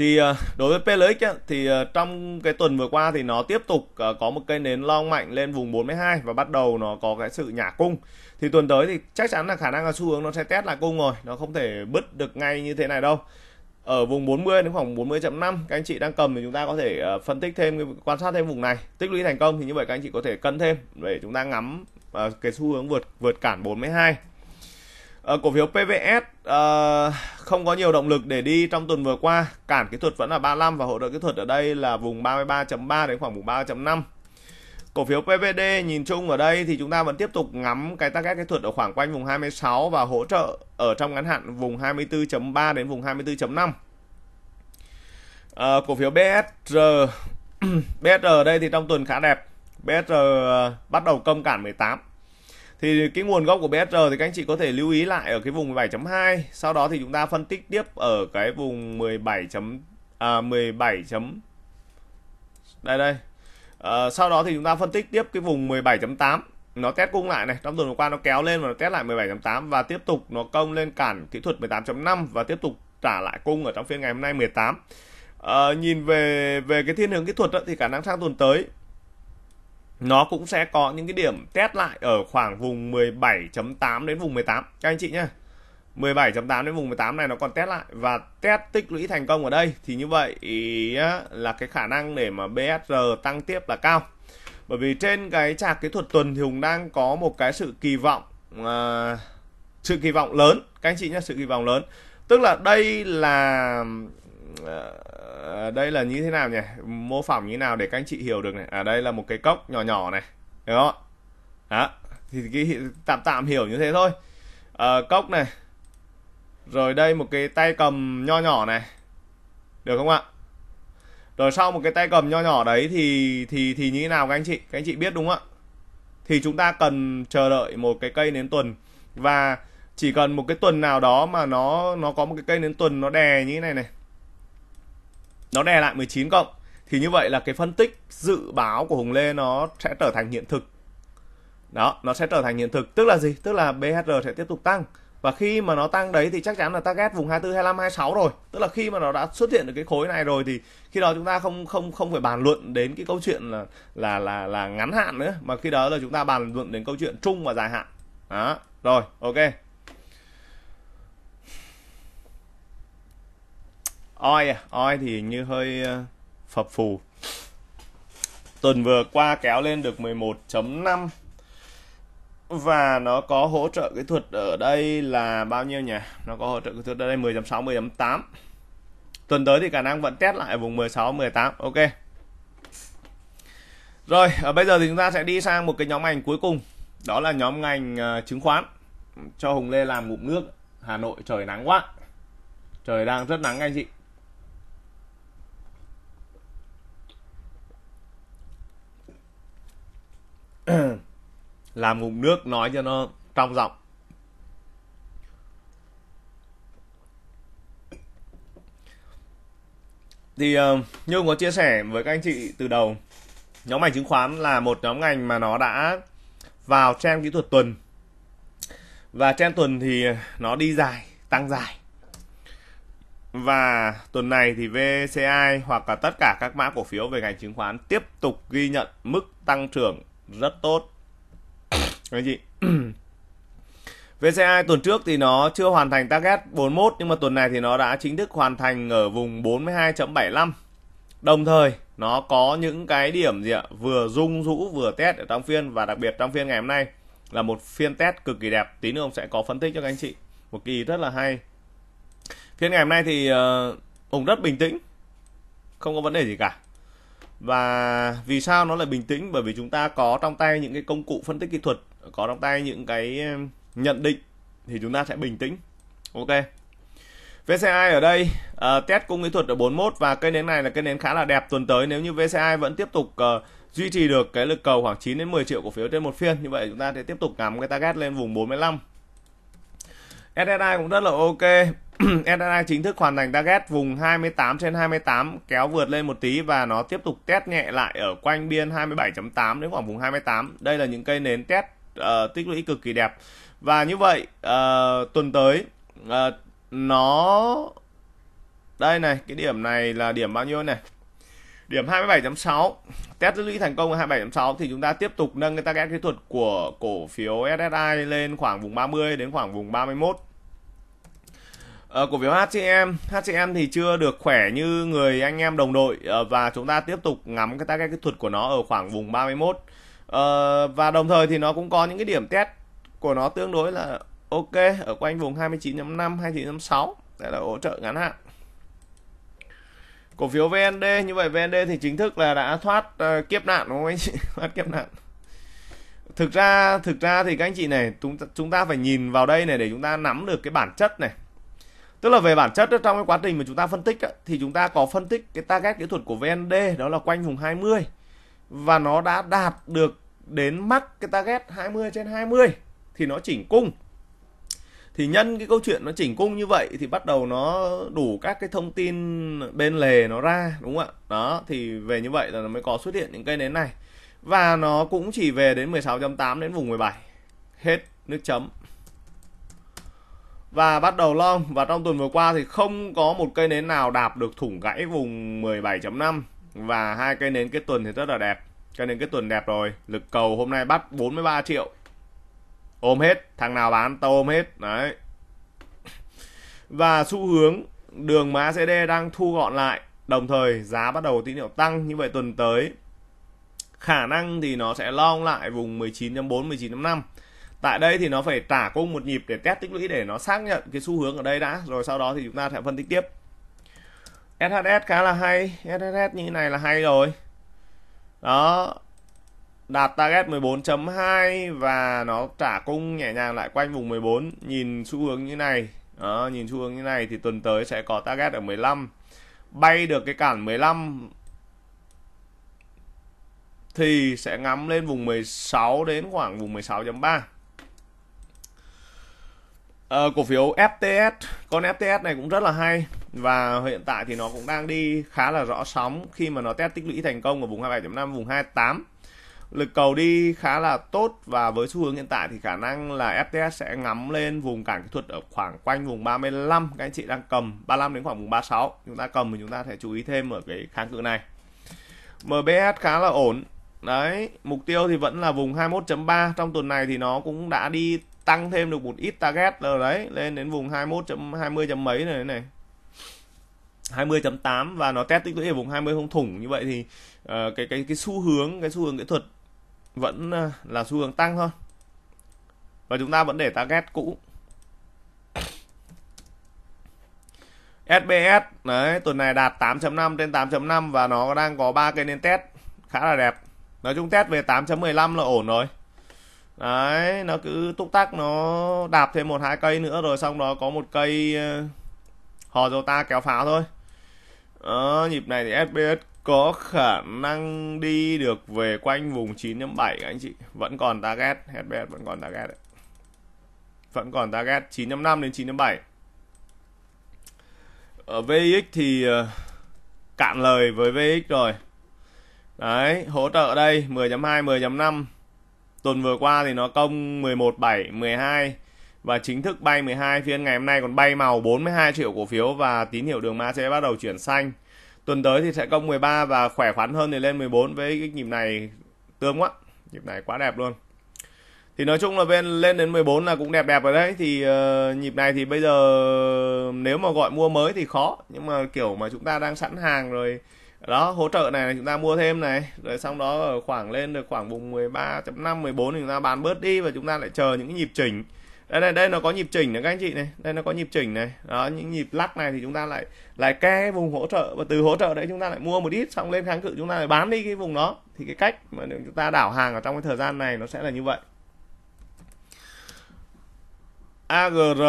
thì ờ, đối với PLX thì ờ, trong cái tuần vừa qua thì nó tiếp tục ờ, có một cây nến long mạnh lên vùng 42 và bắt đầu nó có cái sự nhả cung thì tuần tới thì chắc chắn là khả năng là xu hướng nó sẽ test lại cung rồi nó không thể bứt được ngay như thế này đâu ở vùng 40 đến khoảng 40.5 các anh chị đang cầm thì chúng ta có thể phân tích thêm quan sát thêm vùng này tích lũy thành công thì như vậy các anh chị có thể cân thêm để chúng ta ngắm cái xu hướng vượt vượt cản 42 Ờ, cổ phiếu PVS à, ờ, không có nhiều động lực để đi trong tuần vừa qua. Cản kỹ thuật vẫn là 35 và hỗ trợ kỹ thuật ở đây là vùng 33.3 đến khoảng vùng 3.5. Cổ phiếu PVD nhìn chung ở đây thì chúng ta vẫn tiếp tục ngắm cái target kỹ thuật ở khoảng quanh vùng 26 và hỗ trợ ở trong ngắn hạn vùng 24.3 đến vùng 24.5. À, ờ, cổ phiếu BSR BSR ở đây thì trong tuần khá đẹp. BSR bắt đầu công cản 18 thì cái nguồn gốc của BSR thì các anh chị có thể lưu ý lại ở cái vùng 17.2 sau đó thì chúng ta phân tích tiếp ở cái vùng 17. À, 17. đây đây à, sau đó thì chúng ta phân tích tiếp cái vùng 17.8 nó test cung lại này trong tuần vừa qua nó kéo lên và nó test lại 17.8 và tiếp tục nó công lên cản kỹ thuật 18.5 và tiếp tục trả lại cung ở trong phiên ngày hôm nay 18 à, ờ, nhìn về về cái thiên hướng kỹ thuật đó, thì khả năng sang tuần tới nó cũng sẽ có những cái điểm test lại ở khoảng vùng 17.8 đến vùng 18 các anh chị nhé 17.8 đến vùng 18 này nó còn test lại và test tích lũy thành công ở đây thì như vậy ý là cái khả năng để mà BSR tăng tiếp là cao bởi vì trên cái chạc kỹ thuật tuần thì Hùng đang có một cái sự kỳ vọng uh, sự kỳ vọng lớn các anh chị nhé sự kỳ vọng lớn tức là đây là Ờ, đây là như thế nào nhỉ mô phỏng như thế nào để các anh chị hiểu được này ở à, đây là một cái cốc nhỏ nhỏ này đúng không đó thì cái tạm tạm hiểu như thế thôi à, cốc này rồi đây một cái tay cầm nho nhỏ này được không ạ rồi sau một cái tay cầm nho nhỏ đấy thì thì thì như thế nào các anh chị các anh chị biết đúng không ạ thì chúng ta cần chờ đợi một cái cây nến tuần và chỉ cần một cái tuần nào đó mà nó nó có một cái cây nến tuần nó đè như thế này này nó đè lại 19 cộng thì như vậy là cái phân tích dự báo của Hùng Lê nó sẽ trở thành hiện thực đó nó sẽ trở thành hiện thực tức là gì tức là BHR sẽ tiếp tục tăng và khi mà nó tăng đấy thì chắc chắn là target vùng 24, 25, 26 rồi. Tức là khi mà nó đã xuất hiện được cái khối này rồi thì khi đó chúng ta không không không phải bàn luận đến cái câu chuyện là là là là ngắn hạn nữa mà khi đó là chúng ta bàn luận đến câu chuyện trung và dài hạn. Đó, rồi, ok. oi à, oi thì như hơi ờ, phập phù tuần vừa qua kéo lên được 11.5 và nó có hỗ trợ kỹ thuật ở đây là bao nhiêu nhỉ nó có hỗ trợ kỹ thuật ở đây 10.6 10.8 tuần tới thì khả năng vẫn test lại vùng 16 18 ok rồi ở ờ, bây giờ thì chúng ta sẽ đi sang một cái nhóm ngành cuối cùng đó là nhóm ngành ờ, chứng khoán cho Hùng Lê làm ngụm nước Hà Nội trời nắng quá trời đang rất nắng anh chị làm ngụm nước nói cho nó trong giọng thì uh, như ông có chia sẻ với các anh chị từ đầu nhóm ngành chứng khoán là một nhóm ngành mà nó đã vào trend kỹ thuật tuần và trend tuần thì nó đi dài tăng dài và tuần này thì VCI hoặc là tất cả các mã cổ phiếu về ngành chứng khoán tiếp tục ghi nhận mức tăng trưởng rất tốt anh chị VCI tuần trước thì nó chưa hoàn thành target 41 nhưng mà tuần này thì nó đã chính thức hoàn thành ở vùng 42.75. Đồng thời nó có những cái điểm gì ạ vừa rung rũ vừa test ở trong phiên và đặc biệt trong phiên ngày hôm nay là một phiên test cực kỳ đẹp. Tí nữa ông sẽ có phân tích cho các anh chị một kỳ rất là hay. Phiên ngày hôm nay thì uh, ông rất bình tĩnh, không có vấn đề gì cả và vì sao nó lại bình tĩnh bởi vì chúng ta có trong tay những cái công cụ phân tích kỹ thuật có trong tay những cái nhận định thì chúng ta sẽ bình tĩnh ok VCI ở đây uh, test cung kỹ thuật ở 41 và cây nến này là cây nến khá là đẹp tuần tới nếu như VCI vẫn tiếp tục uh, duy trì được cái lực cầu khoảng 9 đến 10 triệu cổ phiếu trên một phiên như vậy chúng ta sẽ tiếp tục ngắm cái target lên vùng 45 SSI cũng rất là ok SNI chính thức hoàn thành target vùng 28 trên 28 kéo vượt lên một tí và nó tiếp tục test nhẹ lại ở quanh biên 27.8 đến khoảng vùng 28. Đây là những cây nến test uh, tích lũy cực kỳ đẹp. Và như vậy uh, tuần tới uh, nó đây này, cái điểm này là điểm bao nhiêu này? Điểm 27.6. Test tích lũy thành công ở 27.6 thì chúng ta tiếp tục nâng cái target kỹ thuật của cổ phiếu SSI lên khoảng vùng 30 đến khoảng vùng 31 Ờ, cổ phiếu HCM, HCM thì chưa được khỏe như người anh em đồng đội ờ, và chúng ta tiếp tục ngắm cái target kỹ thuật của nó ở khoảng vùng 31 à, ờ, và đồng thời thì nó cũng có những cái điểm test của nó tương đối là ok ở quanh vùng 29.5 29.6 đây là hỗ trợ ngắn hạn cổ phiếu VND như vậy VND thì chính thức là đã thoát kiếp nạn đúng không anh chị thoát kiếp nạn thực ra thực ra thì các anh chị này chúng ta, chúng ta phải nhìn vào đây này để chúng ta nắm được cái bản chất này Tức là về bản chất trong cái quá trình mà chúng ta phân tích thì chúng ta có phân tích cái target kỹ thuật của VND đó là quanh vùng 20 và nó đã đạt được đến mắc cái target 20 trên 20 thì nó chỉnh cung. Thì nhân cái câu chuyện nó chỉnh cung như vậy thì bắt đầu nó đủ các cái thông tin bên lề nó ra đúng không ạ? Đó thì về như vậy là nó mới có xuất hiện những cây nến này. Và nó cũng chỉ về đến 16.8 đến vùng 17. Hết nước chấm và bắt đầu long và trong tuần vừa qua thì không có một cây nến nào đạp được thủng gãy vùng 17.5 và hai cây nến cái tuần thì rất là đẹp cây nến cái tuần đẹp rồi lực cầu hôm nay bắt 43 triệu ôm hết thằng nào bán tao ôm hết đấy và xu hướng đường mã CD đang thu gọn lại đồng thời giá bắt đầu tín hiệu tăng như vậy tuần tới khả năng thì nó sẽ long lại vùng 19.4 19.5 tại đây thì nó phải trả cung một nhịp để test tích lũy để nó xác nhận cái xu hướng ở đây đã rồi sau đó thì chúng ta sẽ phân tích tiếp SHS khá là hay SHS như này là hay rồi đó đạt target 14.2 và nó trả cung nhẹ nhàng lại quanh vùng 14 nhìn xu hướng như này đó, nhìn xu hướng như này thì tuần tới sẽ có target ở 15 bay được cái cản 15 thì sẽ ngắm lên vùng 16 đến khoảng vùng 16.3 Ờ, cổ phiếu FTS, con FTS này cũng rất là hay và hiện tại thì nó cũng đang đi khá là rõ sóng khi mà nó test tích lũy thành công ở vùng 27.5, vùng 28. Lực cầu đi khá là tốt và với xu hướng hiện tại thì khả năng là FTS sẽ ngắm lên vùng cản kỹ thuật ở khoảng quanh vùng 35 các anh chị đang cầm 35 đến khoảng vùng 36. Chúng ta cầm thì chúng ta sẽ chú ý thêm ở cái kháng cự này. MBS khá là ổn. Đấy, mục tiêu thì vẫn là vùng 21.3 trong tuần này thì nó cũng đã đi tăng thêm được một ít target rồi đấy lên đến vùng 21.20 mấy này này 20.8 và nó test tích lũy ở vùng 20 không thủng như vậy thì uh, cái cái cái xu hướng cái xu hướng kỹ thuật vẫn ờ, là xu hướng tăng thôi và chúng ta vẫn để target cũ SBS đấy tuần này đạt 8.5 trên 8.5 và nó đang có ba cây nến test khá là đẹp nói chung test về 8.15 là ổn rồi đấy nó cứ túc tắc nó đạp thêm một hai cây nữa rồi xong đó có một cây ờ, hò dầu ta kéo pháo thôi đó, ờ, nhịp này thì SBS có khả năng đi được về quanh vùng 9.7 các anh chị vẫn còn target SBS vẫn còn target đấy. vẫn còn target 9.5 đến 9.7 ở VX thì ờ, cạn lời với VX rồi đấy hỗ trợ đây 10.2 10.5 tuần vừa qua thì nó công 11 7 12 và chính thức bay 12 phiên ngày hôm nay còn bay màu 42 triệu cổ phiếu và tín hiệu đường mã sẽ bắt đầu chuyển xanh tuần tới thì sẽ công 13 và khỏe khoắn hơn thì lên 14 với cái nhịp này tương quá nhịp này quá đẹp luôn thì nói chung là bên lên đến 14 là cũng đẹp đẹp rồi đấy thì uh, nhịp này thì bây giờ nếu mà gọi mua mới thì khó nhưng mà kiểu mà chúng ta đang sẵn hàng rồi đó hỗ trợ này chúng ta mua thêm này rồi xong đó ở khoảng lên được khoảng vùng 13.5 14 thì chúng ta bán bớt đi và chúng ta lại chờ những cái nhịp chỉnh đây này đây nó có nhịp chỉnh này các anh chị này đây nó có nhịp chỉnh này đó những nhịp lắc này thì chúng ta lại lại ke vùng hỗ trợ và từ hỗ trợ đấy chúng ta lại mua một ít xong lên kháng cự chúng ta lại bán đi cái vùng đó thì cái cách mà chúng ta đảo hàng ở trong cái thời gian này nó sẽ là như vậy AGR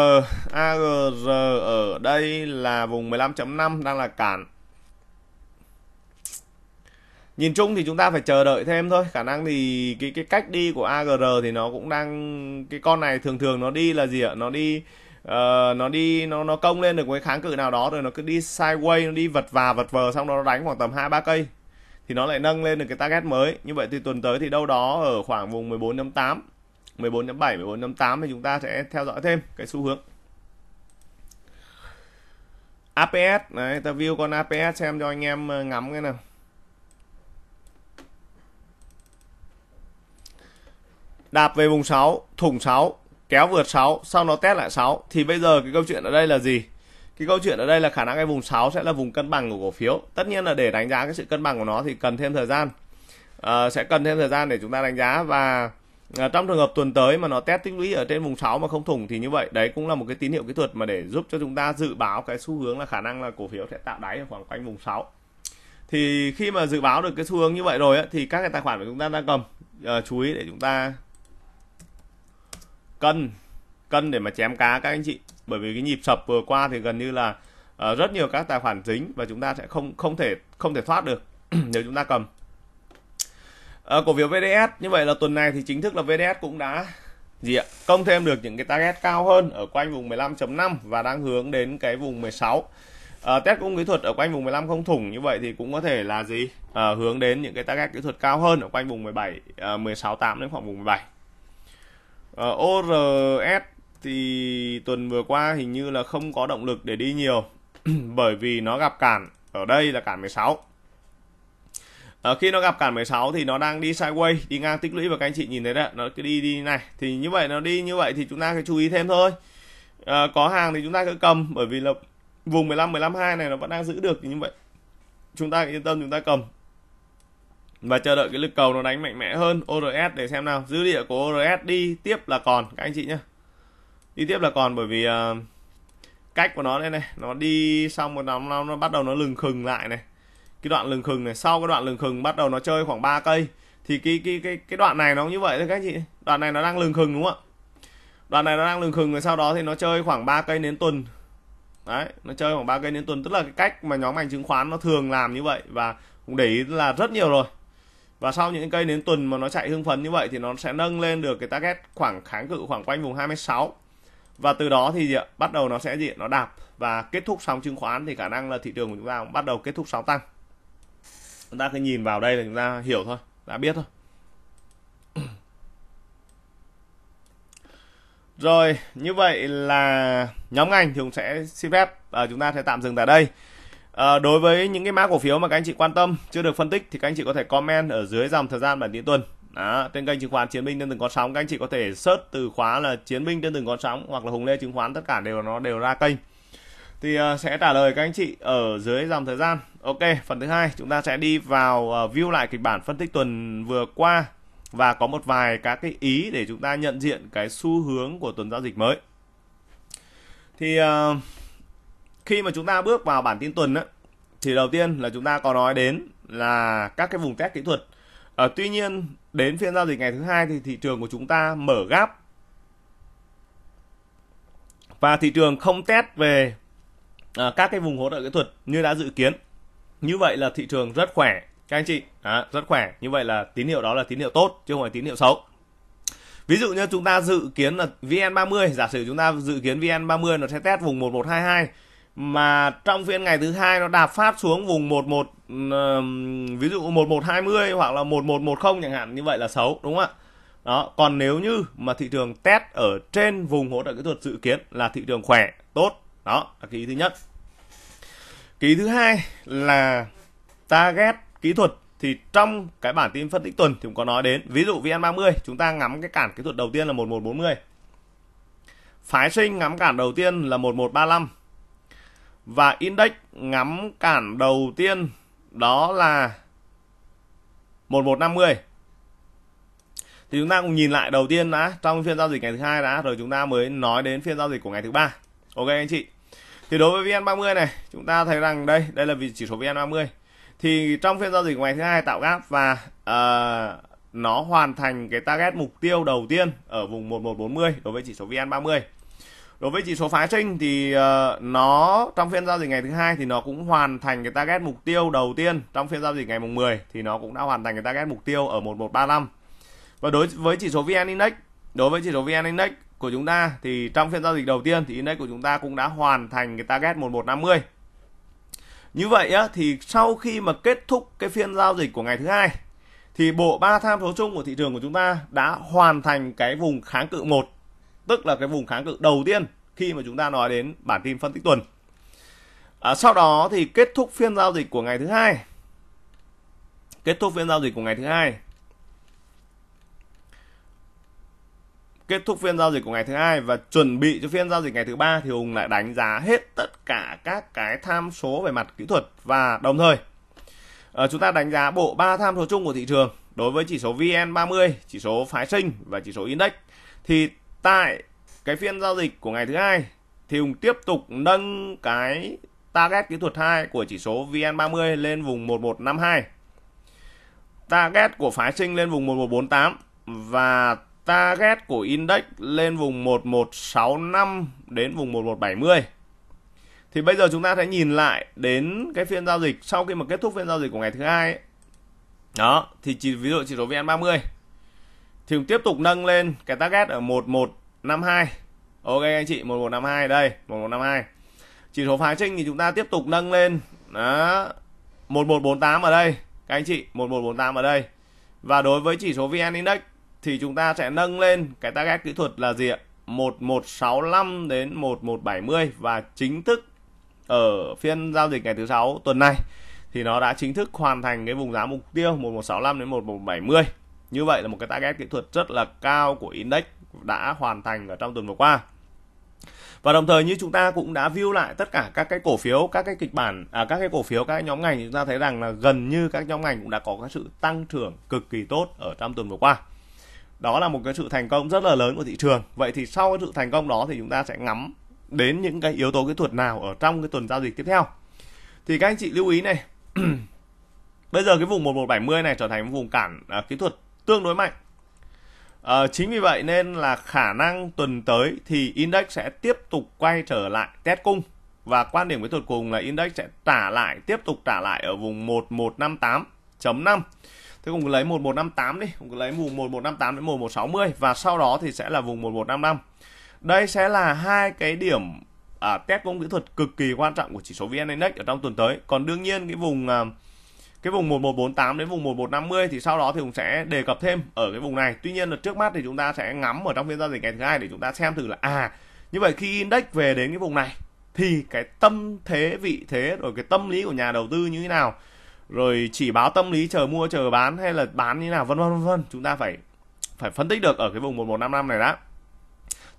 AGR ở đây là vùng 15.5 đang là cản nhìn chung thì chúng ta phải chờ đợi thêm thôi khả năng thì cái cái cách đi của agr thì nó cũng đang cái con này thường thường nó đi là gì ạ nó đi uh, nó đi nó nó công lên được cái kháng cự nào đó rồi nó cứ đi sideways nó đi vật và vật vờ xong đó nó đánh khoảng tầm hai ba cây thì nó lại nâng lên được cái target mới như vậy thì tuần tới thì đâu đó ở khoảng vùng 14.8 mười bốn 14.8 thì chúng ta sẽ theo dõi thêm cái xu hướng APS này ta view con APS xem cho anh em ờ, ngắm cái nào đạp về vùng 6 thủng 6 kéo vượt 6 sau đó test lại 6 thì bây giờ cái câu chuyện ở đây là gì cái câu chuyện ở đây là khả năng cái vùng 6 sẽ là vùng cân bằng của cổ phiếu tất nhiên là để đánh giá cái sự cân bằng của nó thì cần thêm thời gian à, sẽ cần thêm thời gian để chúng ta đánh giá và à, trong trường hợp tuần tới mà nó test tích lũy ở trên vùng 6 mà không thủng thì như vậy đấy cũng là một cái tín hiệu kỹ thuật mà để giúp cho chúng ta dự báo cái xu hướng là khả năng là cổ phiếu sẽ tạo đáy ở khoảng quanh vùng 6 thì khi mà dự báo được cái xu hướng như vậy rồi á, thì các cái tài khoản của chúng ta đang cầm à, chú ý để chúng ta cân cân để mà chém cá các anh chị bởi vì cái nhịp sập vừa qua thì gần như là uh, rất nhiều các tài khoản dính và chúng ta sẽ không không thể không thể thoát được nếu chúng ta cầm uh, cổ phiếu VDS như vậy là tuần này thì chính thức là VDS cũng đã gì ạ công thêm được những cái target cao hơn ở quanh vùng 15.5 và đang hướng đến cái vùng 16 À, ờ, test cung kỹ thuật ở quanh vùng 15 không thủng như vậy thì cũng có thể là gì à, hướng đến những cái target kỹ thuật cao hơn ở quanh vùng 17 à, 16 8 đến khoảng vùng 17 uh, ờ, ORS thì tuần vừa qua hình như là không có động lực để đi nhiều bởi vì nó gặp cản ở đây là cản 16 Ở ờ, khi nó gặp cản 16 thì nó đang đi sideways đi ngang tích lũy và các anh chị nhìn thấy đấy nó cứ đi đi này thì như vậy nó đi như vậy thì chúng ta cứ chú ý thêm thôi à, có hàng thì chúng ta cứ cầm bởi vì là vùng 15 15 2 này nó vẫn đang giữ được thì như vậy chúng ta yên tâm chúng ta cầm và chờ đợi cái lực cầu nó đánh mạnh mẽ hơn ORS để xem nào dư địa của ORS đi tiếp là còn các anh chị nhé đi tiếp là còn bởi vì uh, cách của nó đây này nó đi xong một năm nó, nó bắt đầu nó lừng khừng lại này cái đoạn lừng khừng này sau cái đoạn lừng khừng bắt đầu nó chơi khoảng 3 cây thì cái cái cái cái đoạn này nó như vậy thôi các anh chị đoạn này nó đang lừng khừng đúng không ạ đoạn này nó đang lừng khừng rồi sau đó thì nó chơi khoảng 3 cây đến tuần đấy nó chơi khoảng 3 cây đến tuần tức là cái cách mà nhóm ngành chứng khoán nó thường làm như vậy và cũng để ý là rất nhiều rồi và sau những cây nến tuần mà nó chạy hưng phấn như vậy thì nó sẽ nâng lên được cái target khoảng kháng cự khoảng quanh vùng 26 và từ đó thì gì ạ? bắt đầu nó sẽ gì nó đạp và kết thúc sóng chứng khoán thì khả năng là thị trường của chúng ta cũng bắt đầu kết thúc sóng tăng chúng ta cứ nhìn vào đây là chúng ta hiểu thôi đã biết thôi rồi như vậy là nhóm ngành thì cũng sẽ xin phép à, chúng ta sẽ tạm dừng tại đây À, đối với những cái mã cổ phiếu mà các anh chị quan tâm chưa được phân tích thì các anh chị có thể comment ở dưới dòng thời gian bản tin tuần đó, trên kênh chứng khoán chiến binh trên từng con sóng các anh chị có thể search từ khóa là chiến binh trên từng con sóng hoặc là hùng lê chứng khoán tất cả đều nó đều ra kênh thì uh, sẽ trả lời các anh chị ở dưới dòng thời gian ok phần thứ hai chúng ta sẽ đi vào uh, view lại kịch bản phân tích tuần vừa qua và có một vài các cái ý để chúng ta nhận diện cái xu hướng của tuần giao dịch mới thì uh, khi mà chúng ta bước vào bản tin tuần á, thì đầu tiên là chúng ta có nói đến là các cái vùng test kỹ thuật. À, tuy nhiên đến phiên giao dịch ngày thứ hai thì thị trường của chúng ta mở gáp và thị trường không test về à, các cái vùng hỗ trợ kỹ thuật như đã dự kiến. Như vậy là thị trường rất khỏe các anh chị, à, rất khỏe. Như vậy là tín hiệu đó là tín hiệu tốt chứ không phải tín hiệu xấu. Ví dụ như chúng ta dự kiến là VN30, giả sử chúng ta dự kiến VN30 nó sẽ test vùng 1122 mà trong phiên ngày thứ hai nó đạp phát xuống vùng 11 uh, ví dụ 1120 hoặc là 1110 chẳng hạn như vậy là xấu đúng không ạ? Đó, còn nếu như mà thị trường test ở trên vùng hỗ trợ kỹ thuật dự kiến là thị trường khỏe, tốt. Đó là ký thứ nhất. ký thứ hai là target kỹ thuật thì trong cái bản tin phân tích tuần thì cũng có nói đến ví dụ VN30 chúng ta ngắm cái cản kỹ thuật đầu tiên là 1140 phái sinh ngắm cản đầu tiên là 1135 và index ngắm cản đầu tiên đó là 1150 thì chúng ta cùng nhìn lại đầu tiên đã trong phiên giao dịch ngày thứ hai đã rồi chúng ta mới nói đến phiên giao dịch của ngày thứ ba ok anh chị thì đối với VN30 này chúng ta thấy rằng đây đây là vị chỉ số VN30 thì trong phiên giao dịch ngày thứ hai tạo gap và uh, nó hoàn thành cái target mục tiêu đầu tiên ở vùng 1140 đối với chỉ số VN30 đối với chỉ số phái sinh thì uh, nó trong phiên giao dịch ngày thứ hai thì nó cũng hoàn thành cái target mục tiêu đầu tiên trong phiên giao dịch ngày mùng 10 thì nó cũng đã hoàn thành cái target mục tiêu ở 1135 và đối với chỉ số VN Index đối với chỉ số VN Index của chúng ta thì trong phiên giao dịch đầu tiên thì index của chúng ta cũng đã hoàn thành cái target 1150 như vậy á, thì sau khi mà kết thúc cái phiên giao dịch của ngày thứ hai thì bộ ba tham số chung của thị trường của chúng ta đã hoàn thành cái vùng kháng cự một tức là cái vùng kháng cự đầu tiên khi mà chúng ta nói đến bản tin phân tích tuần à, sau đó thì kết thúc phiên giao dịch của ngày thứ hai kết thúc phiên giao dịch của ngày thứ hai kết thúc phiên giao dịch của ngày thứ hai và chuẩn bị cho phiên giao dịch ngày thứ ba thì hùng lại đánh giá hết tất cả các cái tham số về mặt kỹ thuật và đồng thời à, chúng ta đánh giá bộ ba tham số chung của thị trường đối với chỉ số vn 30 chỉ số phái sinh và chỉ số index thì tại cái phiên giao dịch của ngày thứ hai thì Hùng tiếp tục nâng cái target kỹ thuật 2 của chỉ số VN30 lên vùng 1152. Target của phái sinh lên vùng 1148 và target của index lên vùng 1165 đến vùng 1170. Thì bây giờ chúng ta sẽ nhìn lại đến cái phiên giao dịch sau khi mà kết thúc phiên giao dịch của ngày thứ hai. Đó, thì chỉ ví dụ chỉ số VN30 thì tiếp tục nâng lên cái target ở 1152 ok anh chị 1152 đây 1152 chỉ số phá trinh thì chúng ta tiếp tục nâng lên đó 1148 ở đây các anh chị 1148 ở đây và đối với chỉ số VN Index thì chúng ta sẽ nâng lên cái target kỹ thuật là gì ạ 1165 đến 1170 và chính thức ở phiên giao dịch ngày thứ sáu tuần này thì nó đã chính thức hoàn thành cái vùng giá mục tiêu 1165 đến 1170 như vậy là một cái target kỹ thuật rất là cao của index đã hoàn thành ở trong tuần vừa qua. Và đồng thời như chúng ta cũng đã view lại tất cả các cái cổ phiếu, các cái kịch bản, à, các cái cổ phiếu, các cái nhóm ngành chúng ta thấy rằng là gần như các nhóm ngành cũng đã có cái sự tăng trưởng cực kỳ tốt ở trong tuần vừa qua. Đó là một cái sự thành công rất là lớn của thị trường. Vậy thì sau cái sự thành công đó thì chúng ta sẽ ngắm đến những cái yếu tố kỹ thuật nào ở trong cái tuần giao dịch tiếp theo. Thì các anh chị lưu ý này, bây giờ cái vùng 11770 này trở thành vùng cản à, kỹ thuật tương đối mạnh à, chính vì vậy nên là khả năng tuần tới thì index sẽ tiếp tục quay trở lại test cung và quan điểm cuối tuần cùng là index sẽ trả lại tiếp tục trả lại ở vùng 1158.5 Thế cùng lấy 1158 đi, cùng lấy vùng 1158 đến 1160 và sau đó thì sẽ là vùng 1155. Đây sẽ là hai cái điểm à, test cung kỹ thuật cực kỳ quan trọng của chỉ số VN Index ở trong tuần tới. Còn đương nhiên cái vùng à, cái vùng 1148 đến vùng 1150 thì sau đó thì cũng sẽ đề cập thêm ở cái vùng này tuy nhiên là trước mắt thì chúng ta sẽ ngắm ở trong phiên giao dịch ngày thứ hai để chúng ta xem thử là à như vậy khi index về đến cái vùng này thì cái tâm thế vị thế rồi cái tâm lý của nhà đầu tư như thế nào rồi chỉ báo tâm lý chờ mua chờ bán hay là bán như thế nào vân vân vân chúng ta phải phải phân tích được ở cái vùng 1155 này đã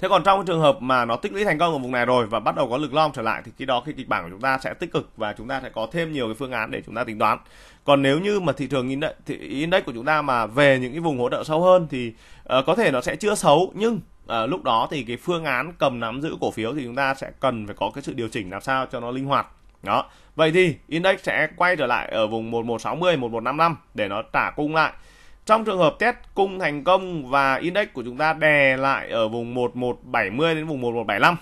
Thế còn trong cái trường hợp mà nó tích lũy thành công ở vùng này rồi và bắt đầu có lực long trở lại thì khi đó khi kịch bản của chúng ta sẽ tích cực và chúng ta sẽ có thêm nhiều cái phương án để chúng ta tính toán. Còn nếu như mà thị trường index, thì index của chúng ta mà về những cái vùng hỗ trợ sâu hơn thì uh, có thể nó sẽ chưa xấu nhưng uh, lúc đó thì cái phương án cầm nắm giữ cổ phiếu thì chúng ta sẽ cần phải có cái sự điều chỉnh làm sao cho nó linh hoạt. Đó. Vậy thì index sẽ quay trở lại ở vùng 1160 1155 để nó trả cung lại trong trường hợp test cung thành công và index của chúng ta đè lại ở vùng 1170 đến vùng 1175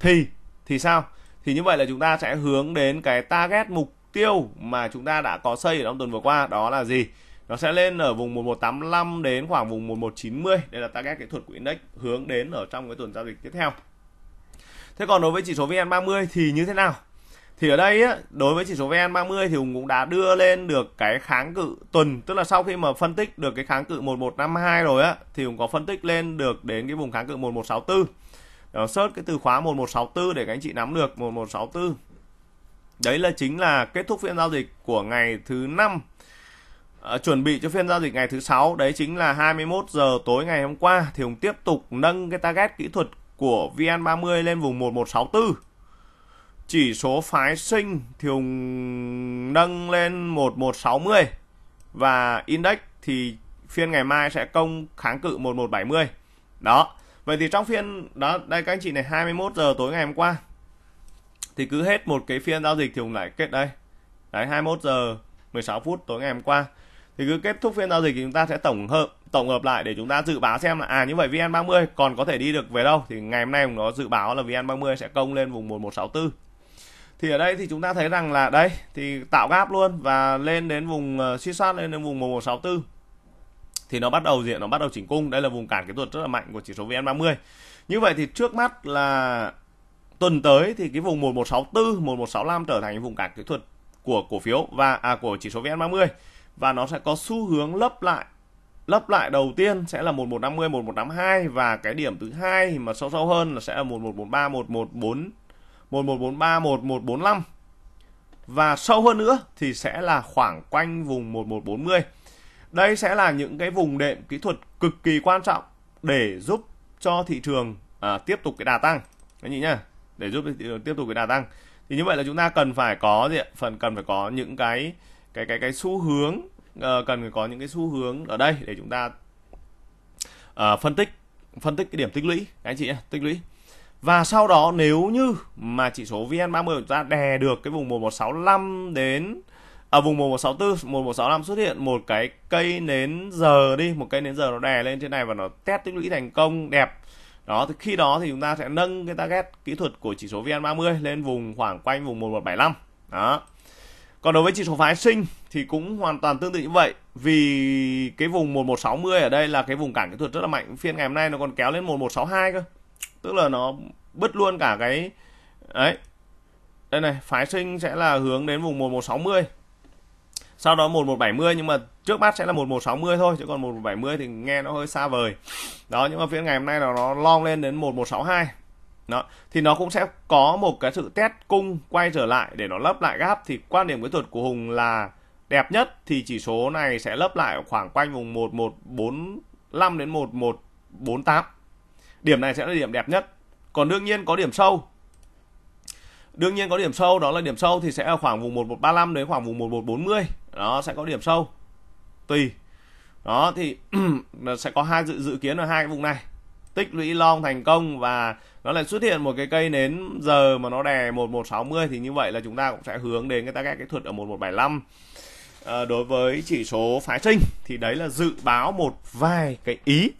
thì thì sao? Thì như vậy là chúng ta sẽ hướng đến cái target mục tiêu mà chúng ta đã có xây ở trong tuần vừa qua đó là gì? Nó sẽ lên ở vùng 1185 đến khoảng vùng 1190. Đây là target kỹ thuật của index hướng đến ở trong cái tuần giao dịch tiếp theo. Thế còn đối với chỉ số VN30 thì như thế nào? thì ở đây á, đối với chỉ số VN30 thì Hùng cũng đã đưa lên được cái kháng cự tuần tức là sau khi mà phân tích được cái kháng cự 1152 rồi á thì Hùng có phân tích lên được đến cái vùng kháng cự 1164 Đó, search cái từ khóa 1164 để các anh chị nắm được 1164 đấy là chính là kết thúc phiên giao dịch của ngày thứ năm à, chuẩn bị cho phiên giao dịch ngày thứ sáu đấy chính là 21 giờ tối ngày hôm qua thì Hùng tiếp tục nâng cái target kỹ thuật của VN30 lên vùng 1164 chỉ số phái sinh thì Hùng nâng lên 1160 và index thì phiên ngày mai sẽ công kháng cự 1170. Đó. Vậy thì trong phiên đó đây các anh chị này 21 giờ tối ngày hôm qua thì cứ hết một cái phiên giao dịch thì Hùng lại kết đây. Đấy 21 giờ 16 phút tối ngày hôm qua thì cứ kết thúc phiên giao dịch thì chúng ta sẽ tổng hợp tổng hợp lại để chúng ta dự báo xem là à như vậy VN30 còn có thể đi được về đâu thì ngày hôm nay nó dự báo là VN30 sẽ công lên vùng 1164 thì ở đây thì chúng ta thấy rằng là đây thì tạo gáp luôn và lên đến vùng ờ, suy soát lên đến vùng 1164 thì nó bắt đầu diện nó bắt đầu chỉnh cung đây là vùng cản kỹ thuật rất là mạnh của chỉ số VN30 như vậy thì trước mắt là tuần tới thì cái vùng 1164 1165 trở thành vùng cản kỹ thuật của cổ phiếu và à của chỉ số VN30 và nó sẽ có xu hướng lấp lại lấp lại đầu tiên sẽ là 1150 1182 và cái điểm thứ hai mà sâu sâu hơn là sẽ là 1143 1140 11431 145 và sâu hơn nữa thì sẽ là khoảng quanh vùng 1140. Đây sẽ là những cái vùng đệm kỹ thuật cực kỳ quan trọng để giúp cho thị trường à, tiếp tục cái đà tăng. Các nhỉ nhá, để giúp thị trường tiếp tục cái đà tăng. Thì như vậy là chúng ta cần phải có gì ạ? Phần cần phải có những cái cái cái cái xu hướng uh, cần phải có những cái xu hướng ở đây để chúng ta uh, phân tích phân tích cái điểm tích lũy các anh chị nhé, tích lũy và sau đó nếu như mà chỉ số VN30 của chúng ta đè được cái vùng 1165 đến ở à, vùng 1164 1165 xuất hiện một cái cây nến giờ đi một cây nến giờ nó đè lên trên này và nó test tích lũy thành công đẹp đó thì khi đó thì chúng ta sẽ nâng cái target kỹ thuật của chỉ số VN30 lên vùng khoảng quanh vùng 1175 đó còn đối với chỉ số phái sinh thì cũng hoàn toàn tương tự như vậy vì cái vùng 1160 ở đây là cái vùng cản kỹ thuật rất là mạnh phiên ngày hôm nay nó còn kéo lên 1162 cơ tức là nó bứt luôn cả cái đấy đây này phái sinh sẽ là hướng đến vùng 1160 sau đó 1170 nhưng mà trước mắt sẽ là 1160 thôi chứ còn 1170 thì nghe nó hơi xa vời đó nhưng mà phiên ngày hôm nay là nó long lên đến 1162 đó thì nó cũng sẽ có một cái sự test cung quay trở lại để nó lấp lại gap thì quan điểm kỹ thuật của Hùng là đẹp nhất thì chỉ số này sẽ lấp lại khoảng quanh vùng 1145 đến 1148 điểm này sẽ là điểm đẹp nhất còn đương nhiên có điểm sâu đương nhiên có điểm sâu đó là điểm sâu thì sẽ ở khoảng vùng 1135 đến khoảng vùng 1140 đó sẽ có điểm sâu tùy đó thì sẽ có hai dự dự kiến ở hai cái vùng này tích lũy long thành công và nó lại xuất hiện một cái cây nến giờ mà nó đè 1160 thì như vậy là chúng ta cũng sẽ hướng đến người ta target cái thuật ở 1175 à, ờ, đối với chỉ số phái sinh thì đấy là dự báo một vài cái ý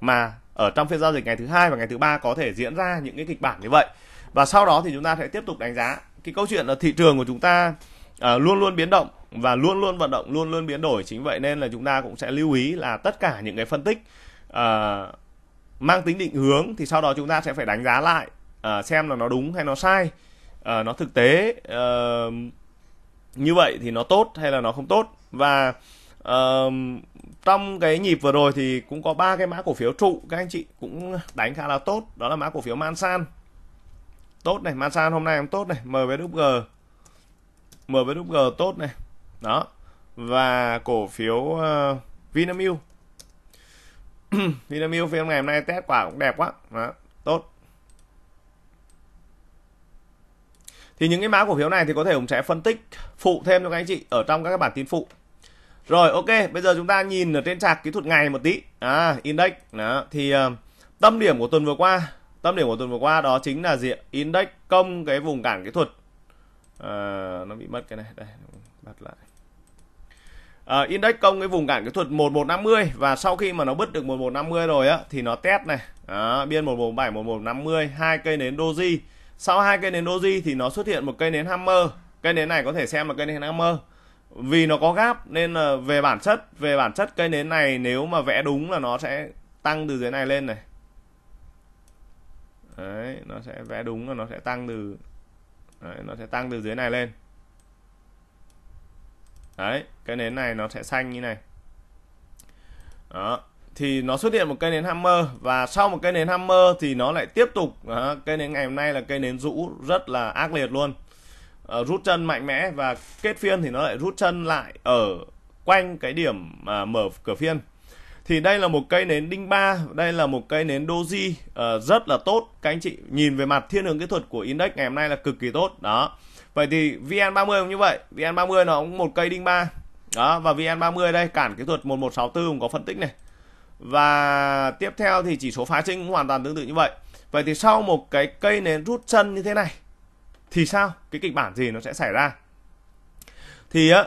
mà ở trong phiên giao dịch ngày thứ hai và ngày thứ ba có thể diễn ra những cái kịch bản như vậy và sau đó thì chúng ta sẽ tiếp tục đánh giá cái câu chuyện là thị trường của chúng ta à, luôn luôn biến động và luôn luôn vận động luôn luôn biến đổi chính vậy nên là chúng ta cũng sẽ lưu ý là tất cả những cái phân tích à, mang tính định hướng thì sau đó chúng ta sẽ phải đánh giá lại à, xem là nó đúng hay nó sai à, nó thực tế à, như vậy thì nó tốt hay là nó không tốt và trong cái nhịp vừa rồi thì cũng có ba cái mã cổ phiếu trụ các anh chị cũng đánh khá là tốt đó là mã cổ phiếu Mansan tốt này Mansan hôm nay cũng tốt này MvG MvG tốt này đó và cổ phiếu uh, Vinamilk Vinamilk phiên ngày hôm nay test quả cũng đẹp quá đó, tốt thì những cái mã cổ phiếu này thì có thể cũng sẽ phân tích phụ thêm cho các anh chị ở trong các cái bản tin phụ rồi ok, bây giờ chúng ta nhìn ở trên chart kỹ thuật ngày một tí. À, index đó thì uh, tâm điểm của tuần vừa qua, tâm điểm của tuần vừa qua đó chính là gì? Index công cái vùng cản kỹ thuật. À, nó bị mất cái này, đây Bật lại. À, index công cái vùng cản kỹ thuật 1150 và sau khi mà nó bứt được 1150 rồi á thì nó test này. À, biên 117 1150, hai cây nến doji. Sau hai cây nến doji thì nó xuất hiện một cây nến hammer. Cây nến này có thể xem là cây nến hammer vì nó có gáp nên là về bản chất về bản chất cây nến này nếu mà vẽ đúng là nó sẽ tăng từ dưới này lên này đấy nó sẽ vẽ đúng là nó sẽ tăng từ đấy, nó sẽ tăng từ dưới này lên đấy cây nến này nó sẽ xanh như này đó thì nó xuất hiện một cây nến hammer và sau một cây nến hammer thì nó lại tiếp tục đó, cây nến ngày hôm nay là cây nến rũ rất là ác liệt luôn uh, rút chân mạnh mẽ và kết phiên thì nó lại rút chân lại ở quanh cái điểm mà mở cửa phiên thì đây là một cây nến đinh ba đây là một cây nến doji uh, rất là tốt các anh chị nhìn về mặt thiên hướng kỹ thuật của index ngày hôm nay là cực kỳ tốt đó vậy thì vn 30 cũng như vậy vn 30 nó cũng một cây đinh ba đó và vn 30 đây cản kỹ thuật 1164 cũng có phân tích này và tiếp theo thì chỉ số phá trinh cũng hoàn toàn tương tự như vậy vậy thì sau một cái cây nến rút chân như thế này thì sao cái kịch bản gì nó sẽ xảy ra thì á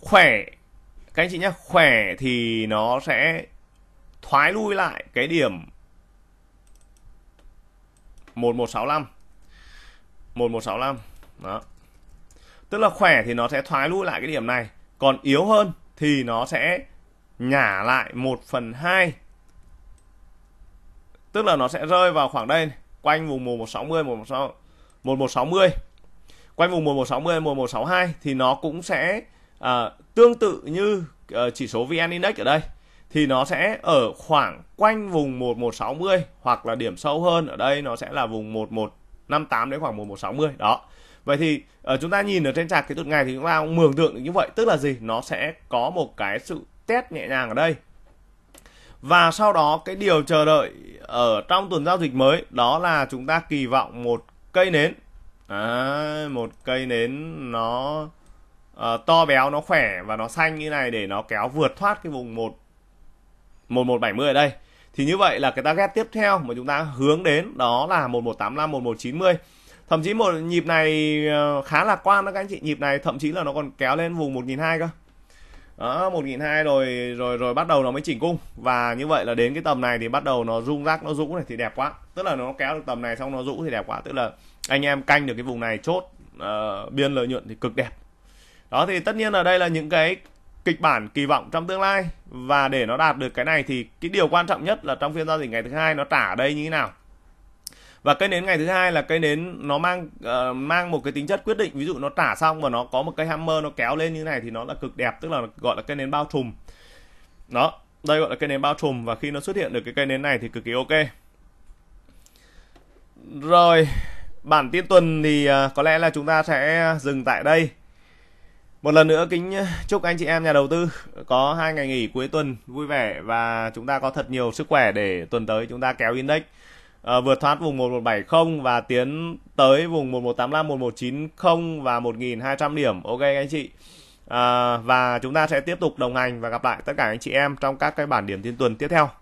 khỏe các anh chị nhé khỏe thì nó sẽ thoái lui lại cái điểm 1165 1165 đó tức là khỏe thì nó sẽ thoái lui lại cái điểm này còn yếu hơn thì nó sẽ nhả lại 1 phần 2 tức là nó sẽ rơi vào khoảng đây quanh vùng mù 160 160 1160 quanh vùng 1160 1162 thì nó cũng sẽ à, tương tự như à, chỉ số VN Index ở đây thì nó sẽ ở khoảng quanh vùng 1160 hoặc là điểm sâu hơn ở đây nó sẽ là vùng 1158 đến khoảng 1160 đó vậy thì uh, chúng ta nhìn ở trên chart kỹ thuật ngày thì chúng ta cũng mường tượng như vậy tức là gì nó sẽ có một cái sự test nhẹ nhàng ở đây và sau đó cái điều chờ đợi ở trong tuần giao dịch mới đó là chúng ta kỳ vọng một cây nến à, một cây nến nó à, to béo nó khỏe và nó xanh như này để nó kéo vượt thoát cái vùng một một một bảy mươi ở đây thì như vậy là cái target tiếp theo mà chúng ta hướng đến đó là một một một một tám năm chín mươi thậm chí một nhịp này ờ, khá lạc quan đó các anh chị nhịp này thậm chí là nó còn kéo lên vùng một nghìn hai cơ đó một nghìn hai rồi rồi rồi bắt đầu nó mới chỉnh cung và như vậy là đến cái tầm này thì bắt đầu nó rung rác nó rũ này thì đẹp quá tức là nó kéo được tầm này xong nó rũ thì đẹp quá tức là anh em canh được cái vùng này chốt uh, biên lợi nhuận thì cực đẹp đó thì tất nhiên là đây là những cái kịch bản kỳ vọng trong tương lai và để nó đạt được cái này thì cái điều quan trọng nhất là trong phiên giao dịch ngày thứ hai nó trả ở đây như thế nào và cây nến ngày thứ hai là cây nến nó mang uh, mang một cái tính chất quyết định ví dụ nó trả xong và nó có một cây hammer nó kéo lên như này thì nó là cực đẹp tức là gọi là cây nến bao trùm đó đây gọi là cây nến bao trùm và khi nó xuất hiện được cái cây nến này thì cực kỳ ok rồi bản tin tuần thì uh, có lẽ là chúng ta sẽ dừng tại đây một lần nữa kính chúc anh chị em nhà đầu tư có hai ngày nghỉ cuối tuần vui vẻ và chúng ta có thật nhiều sức khỏe để tuần tới chúng ta kéo index Ờ, vượt thoát vùng 1170 và tiến tới vùng 1185, 1190 và 1200 điểm. Ok anh chị. À, và chúng ta sẽ tiếp tục đồng hành và gặp lại tất cả anh chị em trong các cái bản điểm thiên tuần tiếp theo.